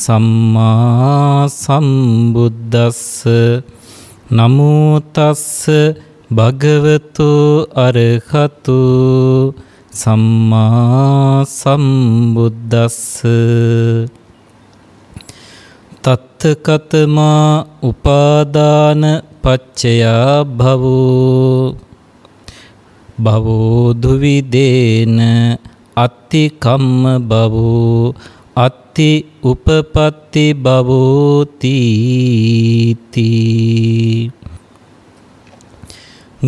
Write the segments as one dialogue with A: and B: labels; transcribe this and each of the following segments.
A: සම්මා සම්බුද්දස්ස නමෝ තස්ස භගවතු අරහතු සම්මා සම්බුද්දස්ස තත්තකතමා උපාදාන පච්චයා භවෝ භවෝ දුවිදේන අත්තිකම්ම භවෝ අත්ති උපපත්ති බවෝතීති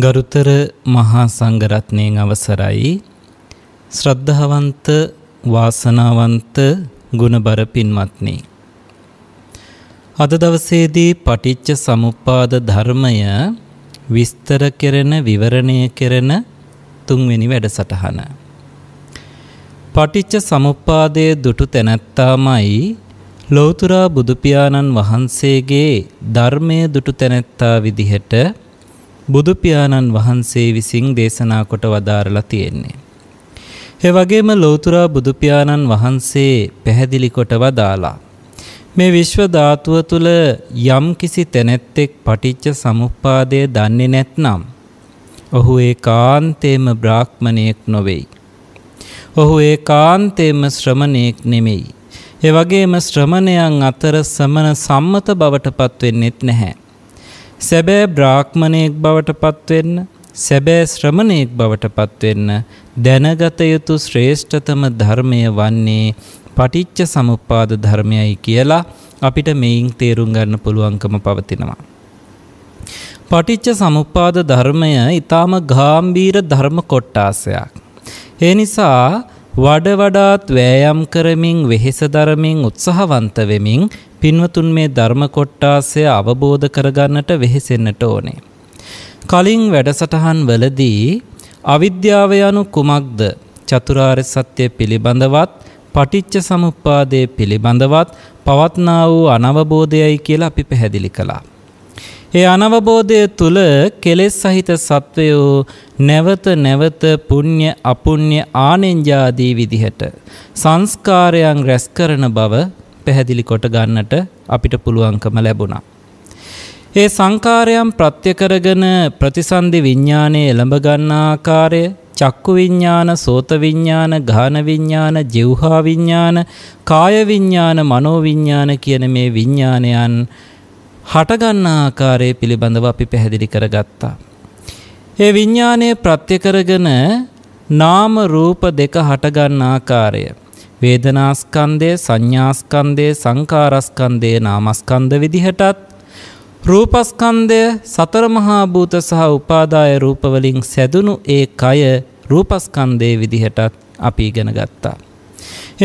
A: ගරුතර මහා සංගරත්නයෙන් අවසරයි ශ්‍රද්ධාවන්ත වාසනාවන්ත ගුණබර පින්වත්නි අද දවසේදී පටිච්ච සමුප්පාද ධර්මය විස්තර කෙරෙන විවරණය කෙරෙන තුන්වෙනි වැඩසටහන පටිච්ච සමුප්පාදයේ දුටු තැනැත්තාමයි ලෞතර බුදුපියාණන් වහන්සේගේ ධර්මයේ දුටු තැනැත්තා විදිහට බුදුපියාණන් වහන්සේ විසින් දේශනා කොට වදාරලා තියෙන්නේ. ඒ වගේම ලෞතර බුදුපියාණන් වහන්සේ පැහැදිලි කොට වදාලා මේ විශ්ව ධාතුව තුල යම් කිසි තැනැත්තෙක් පටිච්ච සමුප්පාදය දන්නේ නැත්නම් ඔහු ඒකාන්තේම බ්‍රාහ්මණයෙක් නොවේයි. ඔහු ඒ කාන්තේම ශ්‍රමණයෙක් නෙමෙයි. ඒ වගේම ශ්‍රමණයන් අතර සමන සම්මත බවට පත්වෙන්නෙත් නැහැ. සැබෑ බ්‍රාහ්මණයෙක් බවට පත්වෙන්න සැබෑ ශ්‍රමණයෙක් බවට පත්වෙන්න දැනගත යුතු ශ්‍රේෂ්ඨතම ධර්මය වන්නේ පටිච්ච සමුප්පාද ධර්මයයි කියලා අපිට මෙයින් තේරුම් ගන්න පුළුවන්කම පවතිනවා. පටිච්ච සමුප්පාද ධර්මය ඊටාම ගාම්භීර ධර්ම කොට්ටාසයක්. ඒ නිසා වඩ වඩාත් වෑයම් කරමින් වෙහෙස දරමින් උත්සාහවන්ත වෙමින් පින්වතුන් මේ ධර්ම කොට්ටාසය අවබෝධ කරගන්නට වෙහෙසෙන්නට ඕනේ. කලින් වැඩසටහන් වලදී අවිද්‍යාව යනු කුමක්ද චතුරාර්ය සත්‍ය පිළිබඳවත් පටිච්ච සමුප්පාදයේ පිළිබඳවත් පවත්නා වූ අනවබෝධයයි කියලා අපි පැහැදිලි කළා. ඒ අනවබෝධය තුළ කෙලෙස් සහිත සත්වයෝ නැවත නැවත පුණ්‍ය අපුණ්‍ය ආනෙන්ජාදී විදිහට සංස්කාරයන් රැස් කරන බව පැහැදිලි කොට ගන්නට අපිට පුළුවන්කම ලැබුණා. ඒ සංකාරයන් ප්‍රත්‍ය කරගෙන ප්‍රතිසන්දි විඥානයේ එළඹ ගන්නා ආකාරය චක්කු විඤ්ඤාණ, සෝත විඤ්ඤාණ, ගාහන විඤ්ඤාණ, ජීවහා විඤ්ඤාණ, කාය විඤ්ඤාණ, මනෝ විඤ්ඤාණ කියන මේ විඤ්ඤාණයන් හටගන්න ආකාරය පිළිබඳව අපි පැහැදිලි කරගත්තා. ඒ විඤ්ඥානය ප්‍රත්‍යකරගෙන නාම රූප දෙක හටගන්න ආකාරය. වේදනාස්කන්දය සංඥාස්කන්දය සංකාරස්කන්දය නාමස්කන්ද විදිහටත් රූපස්කන්දය සතරමහාභූත සහ උපාදාය රූපවලින් සැදුණු ඒ කය රූපස්කන්දය විදිහටත් අපි ඉගෙන ගත්තා.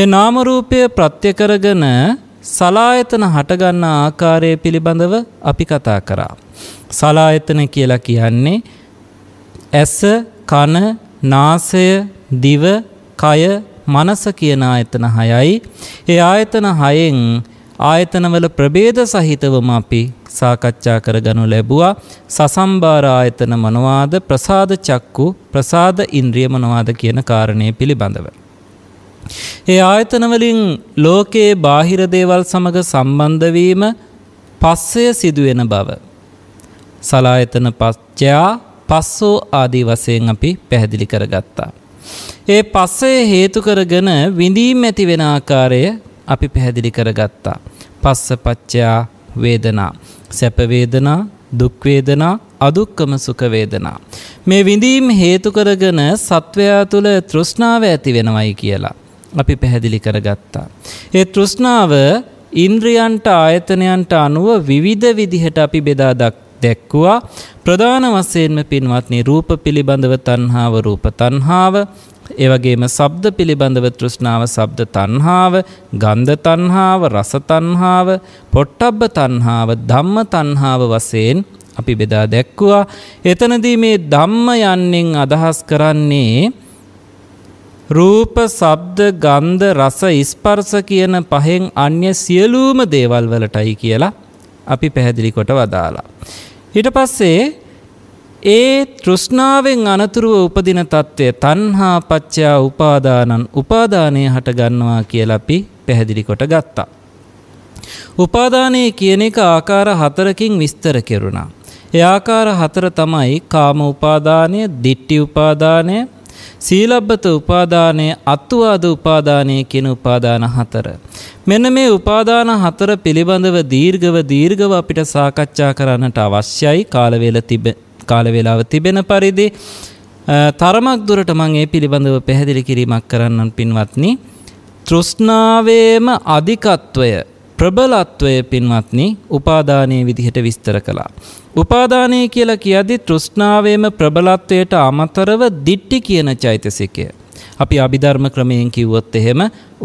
A: ඒ නාමරූපය ප්‍රත්‍යකරගෙන සලායතන හටගන්න ආකාරය පිළිබඳව අපි කතා කරා. සලායතන කියලා කියන්නේ ඇස කන නාසය දිව කය මනස කියන ආයතන හයයි. ඒ ආයතන හයෙන් ආයතනවල ප්‍රභේද සහිතවම අපි සාකච්ඡා කරගනු ලැබුවා සසම්බාර ආයතන මොනවාද ප්‍රසාද චක්කු ප්‍රසාද ඉන්ද්‍රිය මොනවාද කියන කාරණය පිළිබඳව. ඒ ආයතනවලින් ලෝකයේ බාහිර දේවල් සමග සම්බන්ධ වීම පස්සය සිදුවෙන බව. සලායතන පස්චයා පස්සෝ ආදී වශයෙන් අපි පැහැදිලි කරගත්තා. ඒ පස්සේ හේතු කරගෙන විඳීම් ඇති වෙන ආකාරය අපි පැහැදිලි කරගත්තා. පස්ස පච්චයා වේදනා, සැප වේදනා, දුක් වේදනා, අදුක්කම සුඛ වේදනා. මේ විඳීම් හේතු කරගෙන සත්වයා තුළ තෘෂ්ණාව ඇති වෙනවයි කියලා. අපි පැහැදිලි කරගත්තා. ඒ තෘෂ්ණාව ඉන්ද්‍රියන්ට ආයතනයන්ට අනුව විවිධ විදිහට අපි බෙදා දැක්කුවා ප්‍රධාන වශයෙන්ම පින්වත්නි රූප පිළිබඳව තණ්හාව රූප තණ්හාව එවගේම ශබ්ද පිළිබඳව තෘෂ්ණාව ශබ්ද තණ්හාව ගන්ධ තණ්හාව රස තණ්හාව පොට්ටබ්බ තණ්හාව ධම්ම තණ්හාව වශයෙන් අපි බෙදා දැක්කුවා එතනදී මේ ධම්ම යන්නෙන් අදහස් කරන්නේ රූප, ශබ්ද, ගන්ධ, රස, ස්පර්ශ කියන පහෙන් අන්‍ය සියලුම දේවල් වලටයි කියලා අපි පැහැදිලි කොට වදාලා. ඊට පස්සේ ඒ තෘෂ්ණාවෙන් අනතුරුව උපදින తත්වය තණ්හා පච්චයා උපාදානං උපාදානය හට ගන්නවා කියලා අපි පැහැදිලි කොට ගත්තා. උපාදානය කියන එක ආකාර හතරකින් විස්තර කෙරුණා. ඒ ආකාර හතර තමයි කාම උපාදානය, ditthi උපාදානය, සීලබ්බත උපාදානය අත්තුවාද උපාදානය කියන උපාදාන හතර. මෙන්න මේ උපාදාන හතර පිළිබඳව දීර්ඝව දීර්ඝව අපිට සාකච්ඡා කරන්නට අවශ්‍යයි කාලවේල තිබ කාලවේලාව තිබෙන පරිදි තරමක් දුරට මං ඒ පිළිබඳව පැහැදිලි කිරීමක් කරන්නන් පින්වත්නි. තෘෂ්ණාවේම අධිකත්වය ප්‍රබලත්වය පින්වත්නි උපාදානයේ විදිහට විස්තර කළා. උපාදානය කියලා කියද්දි තෘෂ්ණාවේම ප්‍රබලත්වයට අමතරව දිට්ටි කියන චෛතසිකය. අපි අභිධර්ම ක්‍රමයෙන් කිව්වොත් එහෙම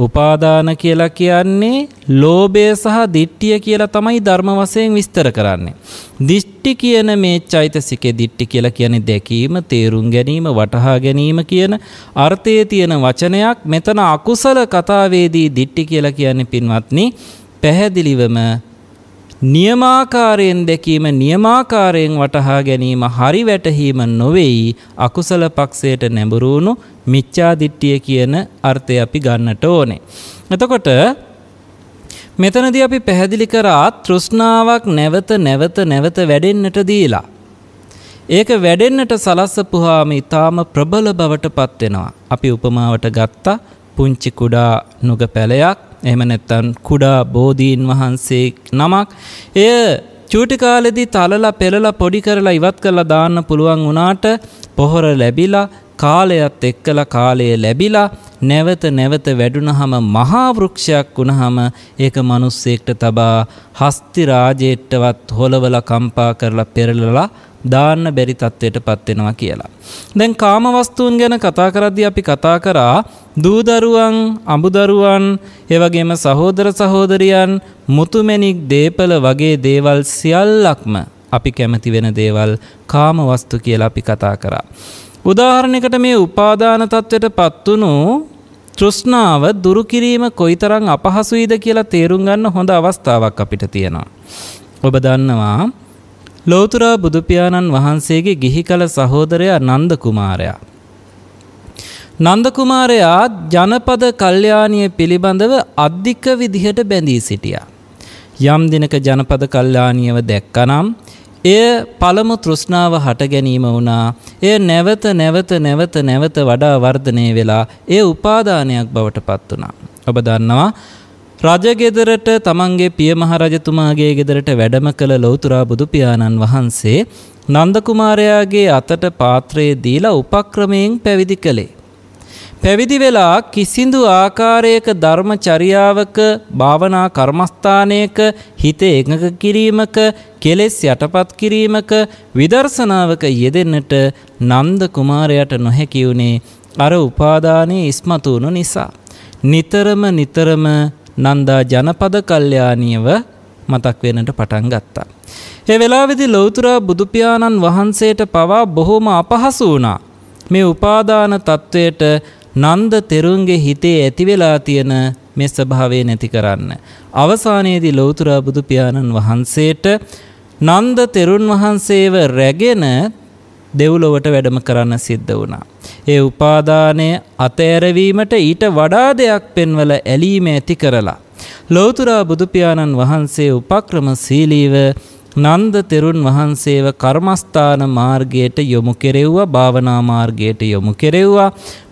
A: උපාදාන කියලා කියන්නේ ලෝභය සහ දිට්ඨිය කියලා තමයි ධර්ම වශයෙන් විස්තර කරන්නේ. දිෂ්ටි කියන මේ චෛතසිකේ දිට්ටි කියලා කියන්නේ දැකීම, තේරුම් ගැනීම, වටහා ගැනීම කියන අර්ථයේ තියෙන වචනයක්. මෙතන අකුසල කතාවේදී දිට්ටි කියලා කියන්නේ පින්වත්නි පැහැදිලිවම නියමාකාරයෙන් දැකීම නියමාකාරයෙන් වටහා ගැනීම හරි වැටහීම නොවෙයි අකුසල පක්ෂයට නැඹුරුණු මිච්ඡාදිට්ඨිය කියන අර්ථය අපි ගන්නට ඕනේ. එතකොට මෙතනදී අපි පැහැදිලි කරා තෘෂ්ණාවක් නැවත නැවත නැවත වැඩෙන්නට දීලා. ඒක වැඩෙන්නට සලස්සපුවාම ඊටාම ප්‍රබල බවට පත් වෙනවා. අපි උපමාවට ගත්තා පුංචි කුඩා නුග පැලයක් එහම නැත්තන් කුඩා බෝධීන් වහන්සේ නමක් එය චූටිකාලෙදි තලලා පෙළලා පොඩි කරලා ඉවත් කරලා දාන්න පුළුවන් වනාට පොහොර ලැබිලා කාලයත් එක්කල කාලය ලැබිලා නැවත නැවත වැඩුණහම මහාවෘක්ෂයක් වුණහම ඒක මනුස්සෙක්ට තබා හස්තිරාජේට්ටවත් හොලවල කම්පා කරලා පෙරලලා දාන්න බැරි තත්ත්වයට පත්වෙනවා කියලා. දැන් කාමවස්තුූන් ගැන කතා කරද්දි අපි කතා කරා දූදරුවන් අඹුදරුවන් එවගේම සහෝදර සහෝදරියන් මුතුමැණික් දේපල වගේ දේවල් සියල්ලක්ම අපි කැමති වෙන දේවල් කාමවස්තු කියලා අපි කතා කරා. උදාහරණයකට මේ උපාදාන තත්ත්වයට පත්වුණු තෘෂ්ණාව දුරු කිරීම කොයිතරම් අපහසුයිද කියලා තේරුම් ගන්න හොඳ අවස්ථාවක් අපිට තියෙනවා. ඔබ දන්නවා ලෝතුරා බුදු පියාණන් වහන්සේගේ ගිහි කල සහෝදරයා නන්ද කුමාරයා. නන්දකුමාරයා ජනපද කල්්‍යානය පිළිබඳව අධික විදිහට බැඳී සිටිය. යම් දිනක ජනපද කල්්‍යානියව දැක්කනම් එය පළමු තෘෂ්ණාව හට ගැනීම වුණා එය නැවත නැවත නැවත නැවත වඩා වර්ධනය වෙලා ඒ උපාදානයක් බවට පත් වනා. ඔබ දන්නවා රජගෙදරට තමන්ගේ පියමහරජතුමාගේ ගෙදරට වැඩම කළ ලොවතුරා බුදුපියාණන් වහන්සේ නන්දකුමාරයාගේ අතට පාත්‍රයේ දීලා උපක්‍රමයෙන් පැවිදි කළේ. පැවිදි වෙලා කිසිදු ආකාරයක ධර්ම චරියාවක භාවනා කර්මස්ථානයක හිත එකඟ කිරීමක කෙලෙස් යටපත් කිරීමක විදර්ශනාවක යෙදෙන්නට නන්ද කුමාරයට නොහැකි වුණේ අර උපාදානයේ ඉස්මතු වුණු නිසා. නිතරම නිතරම නන්දා ජනපද කල්යාණියව මතක් වෙනට පටන් ගත්තා. ඒ වෙලාවේදී ලෞතර බුදු පියාණන් වහන්සේට පවා බොහොම අපහසු වුණා. මේ උපාදාන තත්වයට නන්ද තෙරුන්ගේ හිතේ ඇතිවෙලා තියෙන මේ ස්වභාවය නැති කරන්න. අවසානයේදී ලෞතර බුදු පියාණන් වහන්සේට නන්ද තෙරුන් වහන්සේව රැගෙන දෙව්ලොවට වැඩම කරන්න සිද්ධ වුණා. ඒ උපාදානය අතෑරවීමට ඊට වඩා දෙයක් පෙන්වල ඇලීම ඇති කරලා. ලෞතර බුදු පියාණන් වහන්සේ උපක්‍රම සීලීව නන්ද තෙරුන් වහන්සේව කර්මස්ථාන මාර්ගයට යොමු කෙරෙව්වා භාවනා මාර්ගයට යොමු කෙරෙව්වා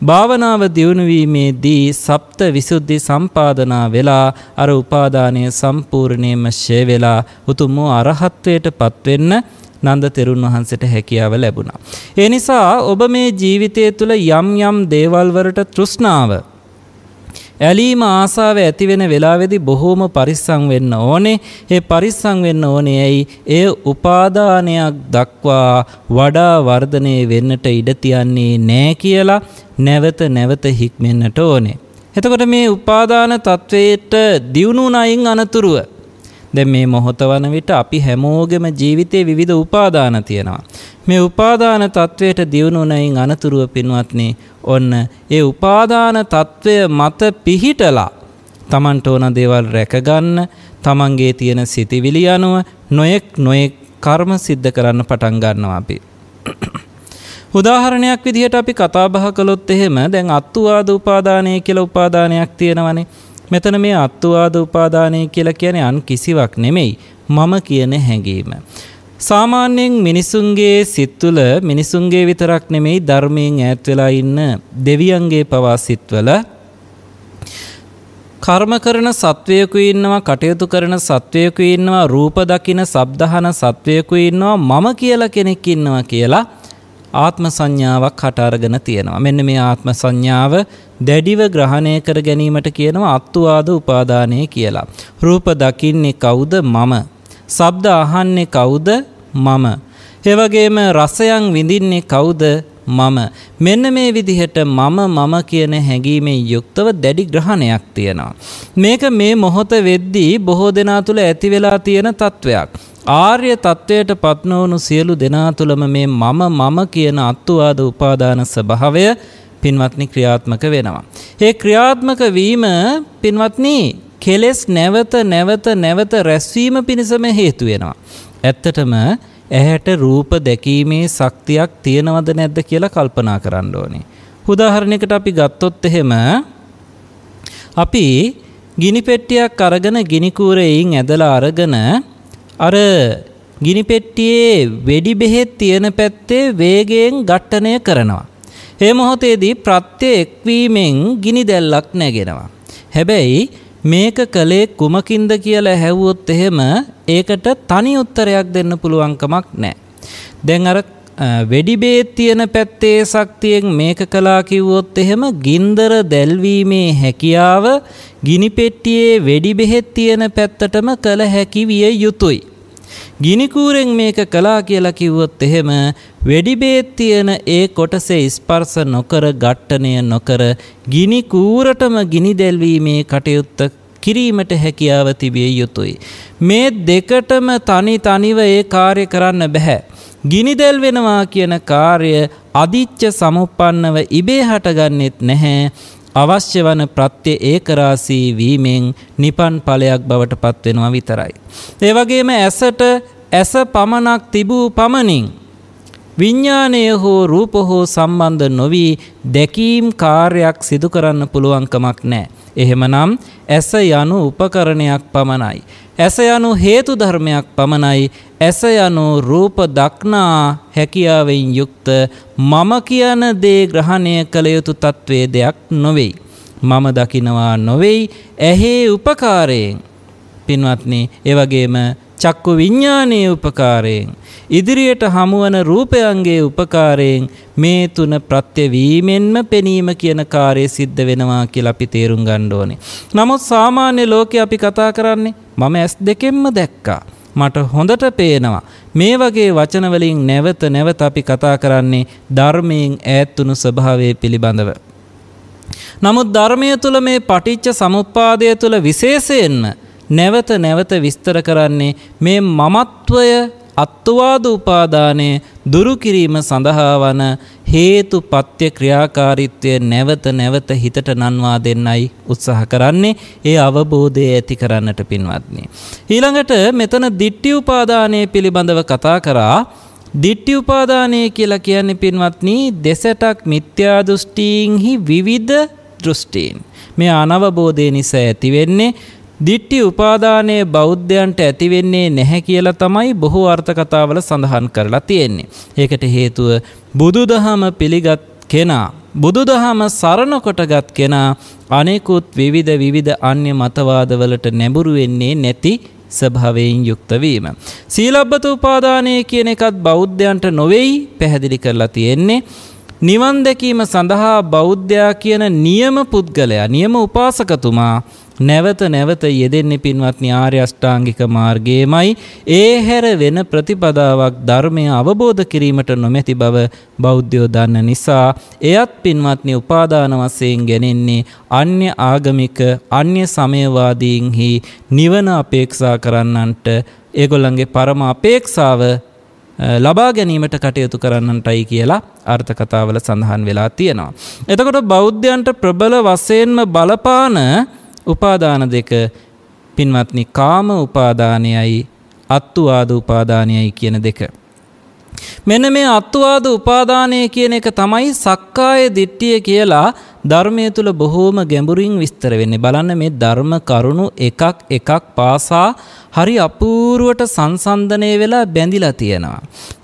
A: භාවනාව දියුණු වීමේදී සප්ත විසුද්ධි සම්පාදනා වෙලා අර උපාදානය සම්පූර්ණයෙන්ම ෂේ වෙලා උතුම් වූ අරහත්ත්වයටපත් වෙන්න නන්ද තෙරුන් වහන්සේට හැකියාව ලැබුණා. ඒ නිසා ඔබ මේ ජීවිතය තුළ යම් යම් දේවල් වලට තෘෂ්ණාව ඇලීම ආසාාව ඇතිවෙන වෙලාවෙදි බොහෝම පරිස්සං වෙන්න ඕනේ ඒ පරිස්සං වෙන්න ඕනේ ඇයි එය උපාදානයක් දක්වා වඩා වර්ධනය වෙන්නට ඉඩතියන්නේ නෑ කියලා නැවත නැවත හික්මෙන්න්නට ඕනේ. එතකොට මේ උපාදාන තත්ත්වයට දියුණුනයින් අනතුරුව දැන් මේ මොහොත වන විට අපි හැමෝගෙම ජීවිතේ විවිධ උපාදාන තියෙනවා. මේ උපාදාන තත්වයට දියුණුනයින් අනතුරුව පින්වත්නි ඔන්න ඒ උපාදාන තත්ත්වය මත පිහිටලා තමන්ට ඕන දේවල් රැකගන්න තමන්ගේ තියෙන සිතිවිලි අනුව නොයෙක් නොයෙක් කර්ම සිද්ධ කරන්න පටන් ගන්නවා අපි. උදාහරණයක් විදිහට අපි කතා බහ කළොත් එහෙම දැන් අත්වාද උපාදානය කියලා උපාදානයක් තියෙනවනේ. මෙතන මේ අත්වාද උපාදානය කියලා කියන්නේ අන් කිසිවක් නෙමෙයි මම කියන හැඟීම. සාමාන්‍යයෙන් මිනිසුන්ගේ සිත් තුළ මිනිසුන්ගේ විතරක් නෙමෙයි ධර්මයෙන් ඈත් වෙලා ඉන්න දෙවියන්ගේ පවා සිත්වල කර්ම කරන සත්වයකු ඉන්නවා කටයුතු කරන සත්වයකු ඉන්නවා රූප දකින සබ්දහන සත්වයකු ඉන්නවා මම කියලා කෙනෙක් ඉන්නවා කියලා ආත්ම සංඥාවක් හටාරගෙන තියෙනවා. මෙන්න මේ ආත්ම සංඥාව දැඩිව ග්‍රහණය කර ගැනීමට කියනවා අත්වාද උපාදානය කියලා. රූප දකින්නේ කවුද මම. ශබ්ද අහන්නේ කවුද මම. එවගේම රසයන් විඳින්නේ කවුද මම මෙන්න මේ විදිහට මම මම කියන හැඟීමේ යුක්තව දැඩි ග්‍රහණයක් තියෙනවා. මේක මේ මොහොත වෙද්දී බොහෝ දෙනා තුළ ඇති වෙලා තියෙන තත්ත්වයක්. ආර්ය තත්ත්වයට පත්නවුණු සියලු දෙනා තුළම මේ මම මම කියන අත්තුවාද උපාදාන ස්වභාවය පින්වත්නි ක්‍රියාත්මක වෙනවා. ඒ ක්‍රියාත්මක වීම පින්වත්නි කෙලෙස් නැවත නැවත නැවත රැස්වීම පිණිසම හේතු වෙනවා. ඇත්තටම ඇහැට රූප දැකීමේ ශක්තියක් තියෙනවද නැද්ද කියලා කල්පනා කරන්න ඕනේ. උදාහරණයකට අපි ගත්තොත් එහෙම අපි ගිනි පෙට්ටියක් අරගෙන ගිනි කූරෙයින් ඇදලා අරගෙන අර ගිනි පෙට්ටියේ වෙඩි බෙහෙත් තියෙන පැත්තේ වේගයෙන් ඝට්ටණය කරනවා. ඒ මොහොතේදී ප්‍රත්‍ය එක්වීමෙන් ගිනි දැල්ලක් නැගෙනවා. හැබැයි මේක කළේ කුමකින්ද කියලා හැවුවොත් එහෙම ඒකට තනි උත්තරයක් දෙන්න පුළුවන්කමක් නැහැ. දැන් අර වෙඩිබේත් තියෙන පැත්තේ ශක්තියෙන් මේක කළා කිව්වොත් එහෙම ගින්දර දැල්වීමේ හැකියාව ගිනි පෙට්ටියේ වෙඩි බෙහෙත් තියෙන පැත්තටම කළ හැකි විය යුතුයි. ගිනිකූරෙන් මේක කලා කියලා කිව්වොත් එහෙම වෙඩිබේත් තියෙන ඒ කොටසේ ස්පර්ශ නොකර ඝට්ටණය නොකර ගිනි කූරටම ගිනි දැල්වීමේ කටයුත්ත කිරීමට හැකියාව තිබිය යුතුයි. මේ දෙකටම තනි තනිව ඒ කාර්ය කරන්න බැහැ. ගිනිදැල් වෙනවා කියන කාර්ය අදිච්ච සමුපන්නව ඉබේ හටගන්නෙත් නැහැ. අවශ්‍ය වන ප්‍රත්‍ය ඒකරාශී වීමෙන් නිපන් ඵලයක් බවට පත්වෙනවා විතරයි. ඒ වගේම ඇසට ඇස පමණක් තිබූ පමණින් විඤ්ඥානය හෝ රූප හෝ සම්බන්ධ නොවී දැකීම් කාර්යක් සිදු කරන්න පුළුවන්කමක් නෑ. එහෙමනම් ඇස යනු උපකරණයක් පමණයි. ඇස යනු හේතු ධර්මයක් පමණයි ඇස යනු රූප දක්නා හැකියාවෙන් යුක්ත මම කියන දේ ග්‍රහණය කළ යුතු තත්ත්වයේ දෙයක් නොවෙයි. මම දකිනවා නොවෙයි ඇහේ උපකාරයෙන්. පින්වත්නි, ඒ වගේම චක්කු විඤ්ඥානයේ උපකාරයෙන්. ඉදිරියට හමුවන රූපයන්ගේ උපකාරයෙන් මේ තුන ප්‍රත්‍යවීමෙන්ම පෙනීම කියන කාරය සිද්ධ වෙනවා කියල අපි තේරුම් ගණ්ඩෝනේ. නමුත් සාමාන්‍ය ලෝකෙ අපි කතා කරන්නේ මම ඇස් දෙකෙන්ම දැක්කා. මට හොඳට පේනවා. මේ වගේ වචනවලින් නැවත නැවත අපි කතා කරන්නේ ධර්මයෙන් ඈත්තුණු ස්වභාවය පිළිබඳව. නමුත් ධර්මය තුළ මේ පටිච්ච සමුප්පාදය තුළ විශේෂයෙන්ම නැවත නැවත විස්තර කරන්නේ මේ මමත්වය අත්වාද උපාදානය දුරුකිරීම සඳහා වන හේතු පත්‍ය ක්‍රියාකාරිත්වය නැවත නැවත හිතට නන්වා දෙන්නයි උත්සාහ කරන්නේ ඒ අවබෝධය ඇති කරන්නට පින්වත්නි. ඊළඟට මෙතන දිට්ටි උපාදානය පිළිබඳව කතා කරා දිට්ටි උපාදානය කියලා කියන්නේ පින්වත්නි දෙසටක් මිත්‍යා දෘෂ්ටීන්හි විවිධ දෘෂ්ටීන්. මේ අනවබෝධය නිසා ඇතිවෙන්නේ දිට්ටි උපාදානය බෞද්ධයන්ට ඇතිවෙන්නේ නැහැ කියලා තමයි බොහෝ අර්ථකතාවල සඳහන් කරලා තියෙන්නේ. ඒකට හේතුව බුදුදහම පිළිගත් කෙනා. බුදුදහම සරණකොටගත් කෙනා අනෙකුත් විවිධ විවිධ අන්‍ය මතවාදවලට නැඹුරු වෙන්නේ නැති ස්වභාවයෙන් යුක්තවීම. සීලබ්බත උපාදානය කියන එකත් බෞද්ධයන්ට නොවෙයි පැහැදිලි කරලා තියෙන්නේ. නිවන් දැකීම සඳහා බෞද්ධයා කියන නියම පුද්ගලයා නියම උපාසකතුමා නැවත නැවත යෙදෙන්නේ පින්වත්නි ආර්ය අෂ්ටාංගික මාර්ගයේමයි ඒ හැර වෙන ප්‍රතිපදාවක් ධර්මය අවබෝධ කිරීමට නොමැති බව බෞද්ධයෝ දන්න නිසා එයත් පින්වත්නි උපාදාන වශයෙන් ගැනෙන්නේ අන්‍ය ආගමික අන්‍ය සමයවාදීන්හි නිවන අපේක්ෂා කරන්නන්ට ඒගොල්ලන්ගේ පරම අපේක්ෂාව ලබා ගැනීමට කටයුතු කරන්නටයි කියලා අර්ථ කතාවල සඳහන් වෙලා තියෙනවා. එතකොට බෞද්ධයන්ට ප්‍රබල වශයෙන්ම බලපාන උපාදාන දෙක පින්වත්නි කාම උපාදානයයි අත්තුවාද උපාදානයයි කියන දෙක. මෙන මේ අත්තුවාද උපාදානය කියන එක තමයි සක්කාය දිට්ඨිය කියලා ධර්මය තුල බොහෝම ගැඹුරින් විස්තර වෙන්නේ. බලන්න මේ ධර්ම කරුණු එකක් එකක් පාසා හරි අපූර්වට සංසන්දනය වෙලා බැඳිලා තියෙනවා.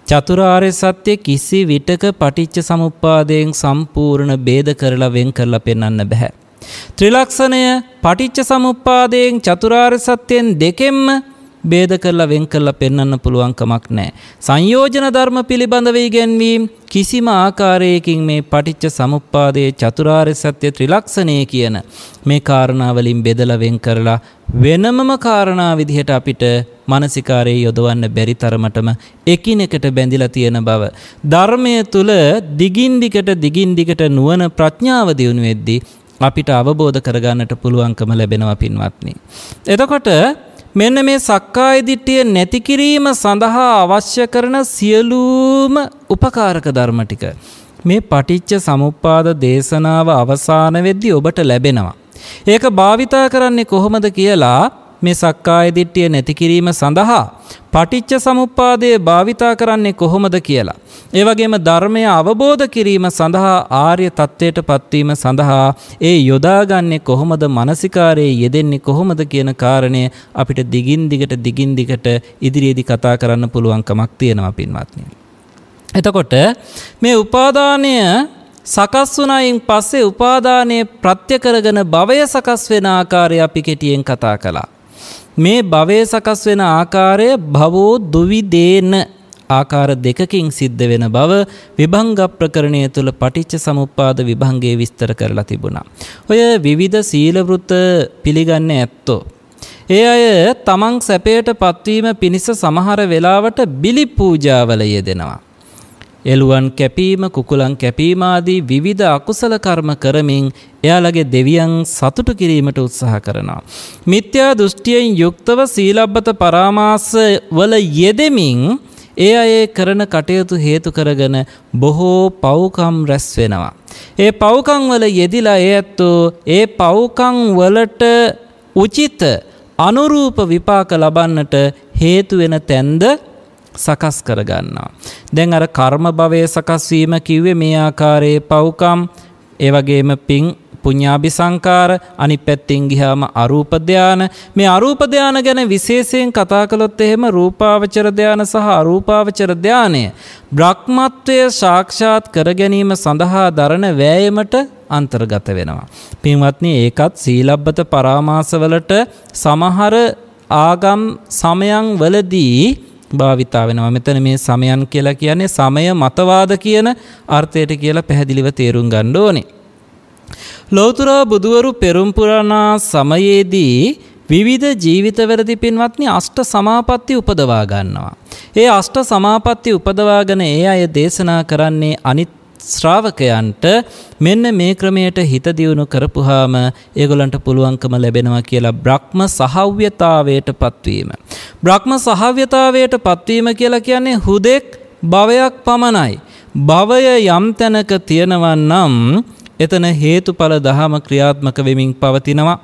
A: චතුරාර්ය සත්‍ය කිසි විටක පටිච්ච සමුප්පාදයෙන් සම්පූර්ණ ભેද කරලා වෙන් කරලා පෙන්වන්න බෑ. ත්‍රිලක්ෂණය පටිච්ච සමුප්පාදයෙන් චතුරාර්ය සත්‍යයෙන් දෙකෙන්ම බේද කරලා වෙන් කරලා පෙන්වන්න පුළුවන් කමක් නැහැ. සංයෝජන ධර්ම පිළිබඳව ඉගෙනවීම කිසිම ආකාරයකින් මේ පටිච්ච සමුප්පාදයේ චතුරාර්ය සත්‍ය ත්‍රිලක්ෂණය කියන මේ කාරණා වලින් බෙදලා වෙන් කරලා වෙනමම කාරණා විදිහට අපිට මානසිකාරයේ යොදවන්න බැරි තරමටම එකිනෙකට බැඳිලා තියෙන බව ධර්මයේ තුල දිගින් දිගට දිගින් දිගට නුවණ ප්‍රඥාව දියුණු වෙද්දී අපිට අවබෝධ කරගන්නට පුළුවන්කම ලැබෙනවා පින්වත්නි. එතකොට මෙන්න මේ සක්කාය දිට්ඨිය නැති කිරීම සඳහා අවශ්‍ය කරන සියලුම උපකාරක ධර්ම ටික මේ පටිච්ච සමුප්පාද දේශනාව අවසාන වෙද්දී ඔබට ලැබෙනවා. ඒක භාවිතා කරන්නේ කොහොමද කියලා මේ සක්කාය දිට්ඨිය නැති කිරීම සඳහා පටිච්ච සමුප්පාදය භාවිතා කරන්නේ කොහොමද කියලා. ඒ වගේම ධර්මය අවබෝධ කිරීම සඳහා ආර්ය தත්වයට පත්වීම සඳහා ඒ යොදාගන්නේ කොහොමද මානසිකාරයේ යෙදෙන්නේ කොහොමද කියන කාරණය අපිට දිගින් දිගට දිගින් දිගට ඉදිරියේදී කතා කරන්න පුළුවන්කමක් තියෙනවා පින්වත්නි. එතකොට මේ උපාදානය සකස් වුණයින් පස්සේ උපාදානය ප්‍රත්‍ය කරගෙන භවය සකස් වෙන ආකාරය අපි කෙටියෙන් කතා කළා. මේ භවයේ සකස් වෙන ආකාරය භවෝ දුවිදේන ආකාර දෙකකින් සිද්ධ වෙන බව විභංග ප්‍රකරණය තුළ පටිච්ච සමුප්පාද විභංගයේ විස්තර කරලා තිබුණා. ඔය විවිධ සීල වෘත පිළිගන්නේ ඇත්තෝ ඒ අය තමන් සැපයට පත්වීම පිණිස සමහර වෙලාවට බිලි පූජාවල යෙදෙනවා. එළුවන් කැපීම කුකුලන් කැපීම ආදී විවිධ අකුසල කර්ම කරමින් එයාලගේ දෙවියන් සතුටු කිරීමට උත්සාහ කරනවා. මිත්‍යා දෘෂ්ටියෙන් යුක්තව සීලබ්බත පරාමාස වල යෙදෙමින් ඒ අය කරන කටයුතු හේතු කරගෙන බොහෝ පව්කම් රැස් වෙනවා. ඒ පව්කම් වල යෙදිලා ඒ ඇත්තෝ ඒ පව්කම් වලට උචිත අනුරූප විපාක ලබන්නට හේතු වෙන තැන්ද සකස් කරගන්නවා. දැන් අර කර්ම භවය සකස්වීම කිව්වේ මේ ආකාරයේ පව්කම් ඒවගේම පින් පුඤ්ඥාභි සංකාර අනි පැත්තිං ගිහාම අරූපධ්‍යාන මේ අරූපධ්‍යාන ගැන විශේෂයෙන් කතා කළොත් එහෙම රූපාවචරධ්‍යාන සහ අරූපාවචරධ්‍යානය. බ්‍රහ්මත්වය ශාක්ෂාත් කරගැනීම සඳහා දරණ වෑයමට අන්තර්ගත වෙනවා. පින්වත්නි ඒකත් සීලබ්බත පරාමාසවලට සමහර ආගම් සමයන් වලදී භාවිතා වෙනවා. මෙතන මේ සමයන් කියලා කියන්නේ සමය මතවාද කියන අර්ථයට කියලා පැහැදිලිව තේරුම් ගන්න ඕනේ. ලෞතර බුදුවරු පෙරම් පුරාණා සමයේදී විවිධ ජීවිතවලදී පින්වත්නි අෂ්ට සමාපatti උපදවා ගන්නවා. ඒ අෂ්ට සමාපatti උපදවාගෙන ඒ අය දේශනා කරන්නේ අනිත් ශ්‍රාවකයන්ට මෙන්න මේ ක්‍රමයට හිත දියුණු කරපුවාම ඒගොල්ලන්ට පුළුවන්කම ලැබෙනවා කියලා බ්‍රහ්ම සහව්‍යතාවයට පත්වීම. බ්‍රහ්ම සහව්‍යතාවයට පත්වීම කියලා කියන්නේ හුදෙක් භවයක් පමණයි. භවය යම් තැනක තියෙනවා නම් එතන හේතුඵල දහම ක්‍රියාත්මක වෙමින් පවතිනවා.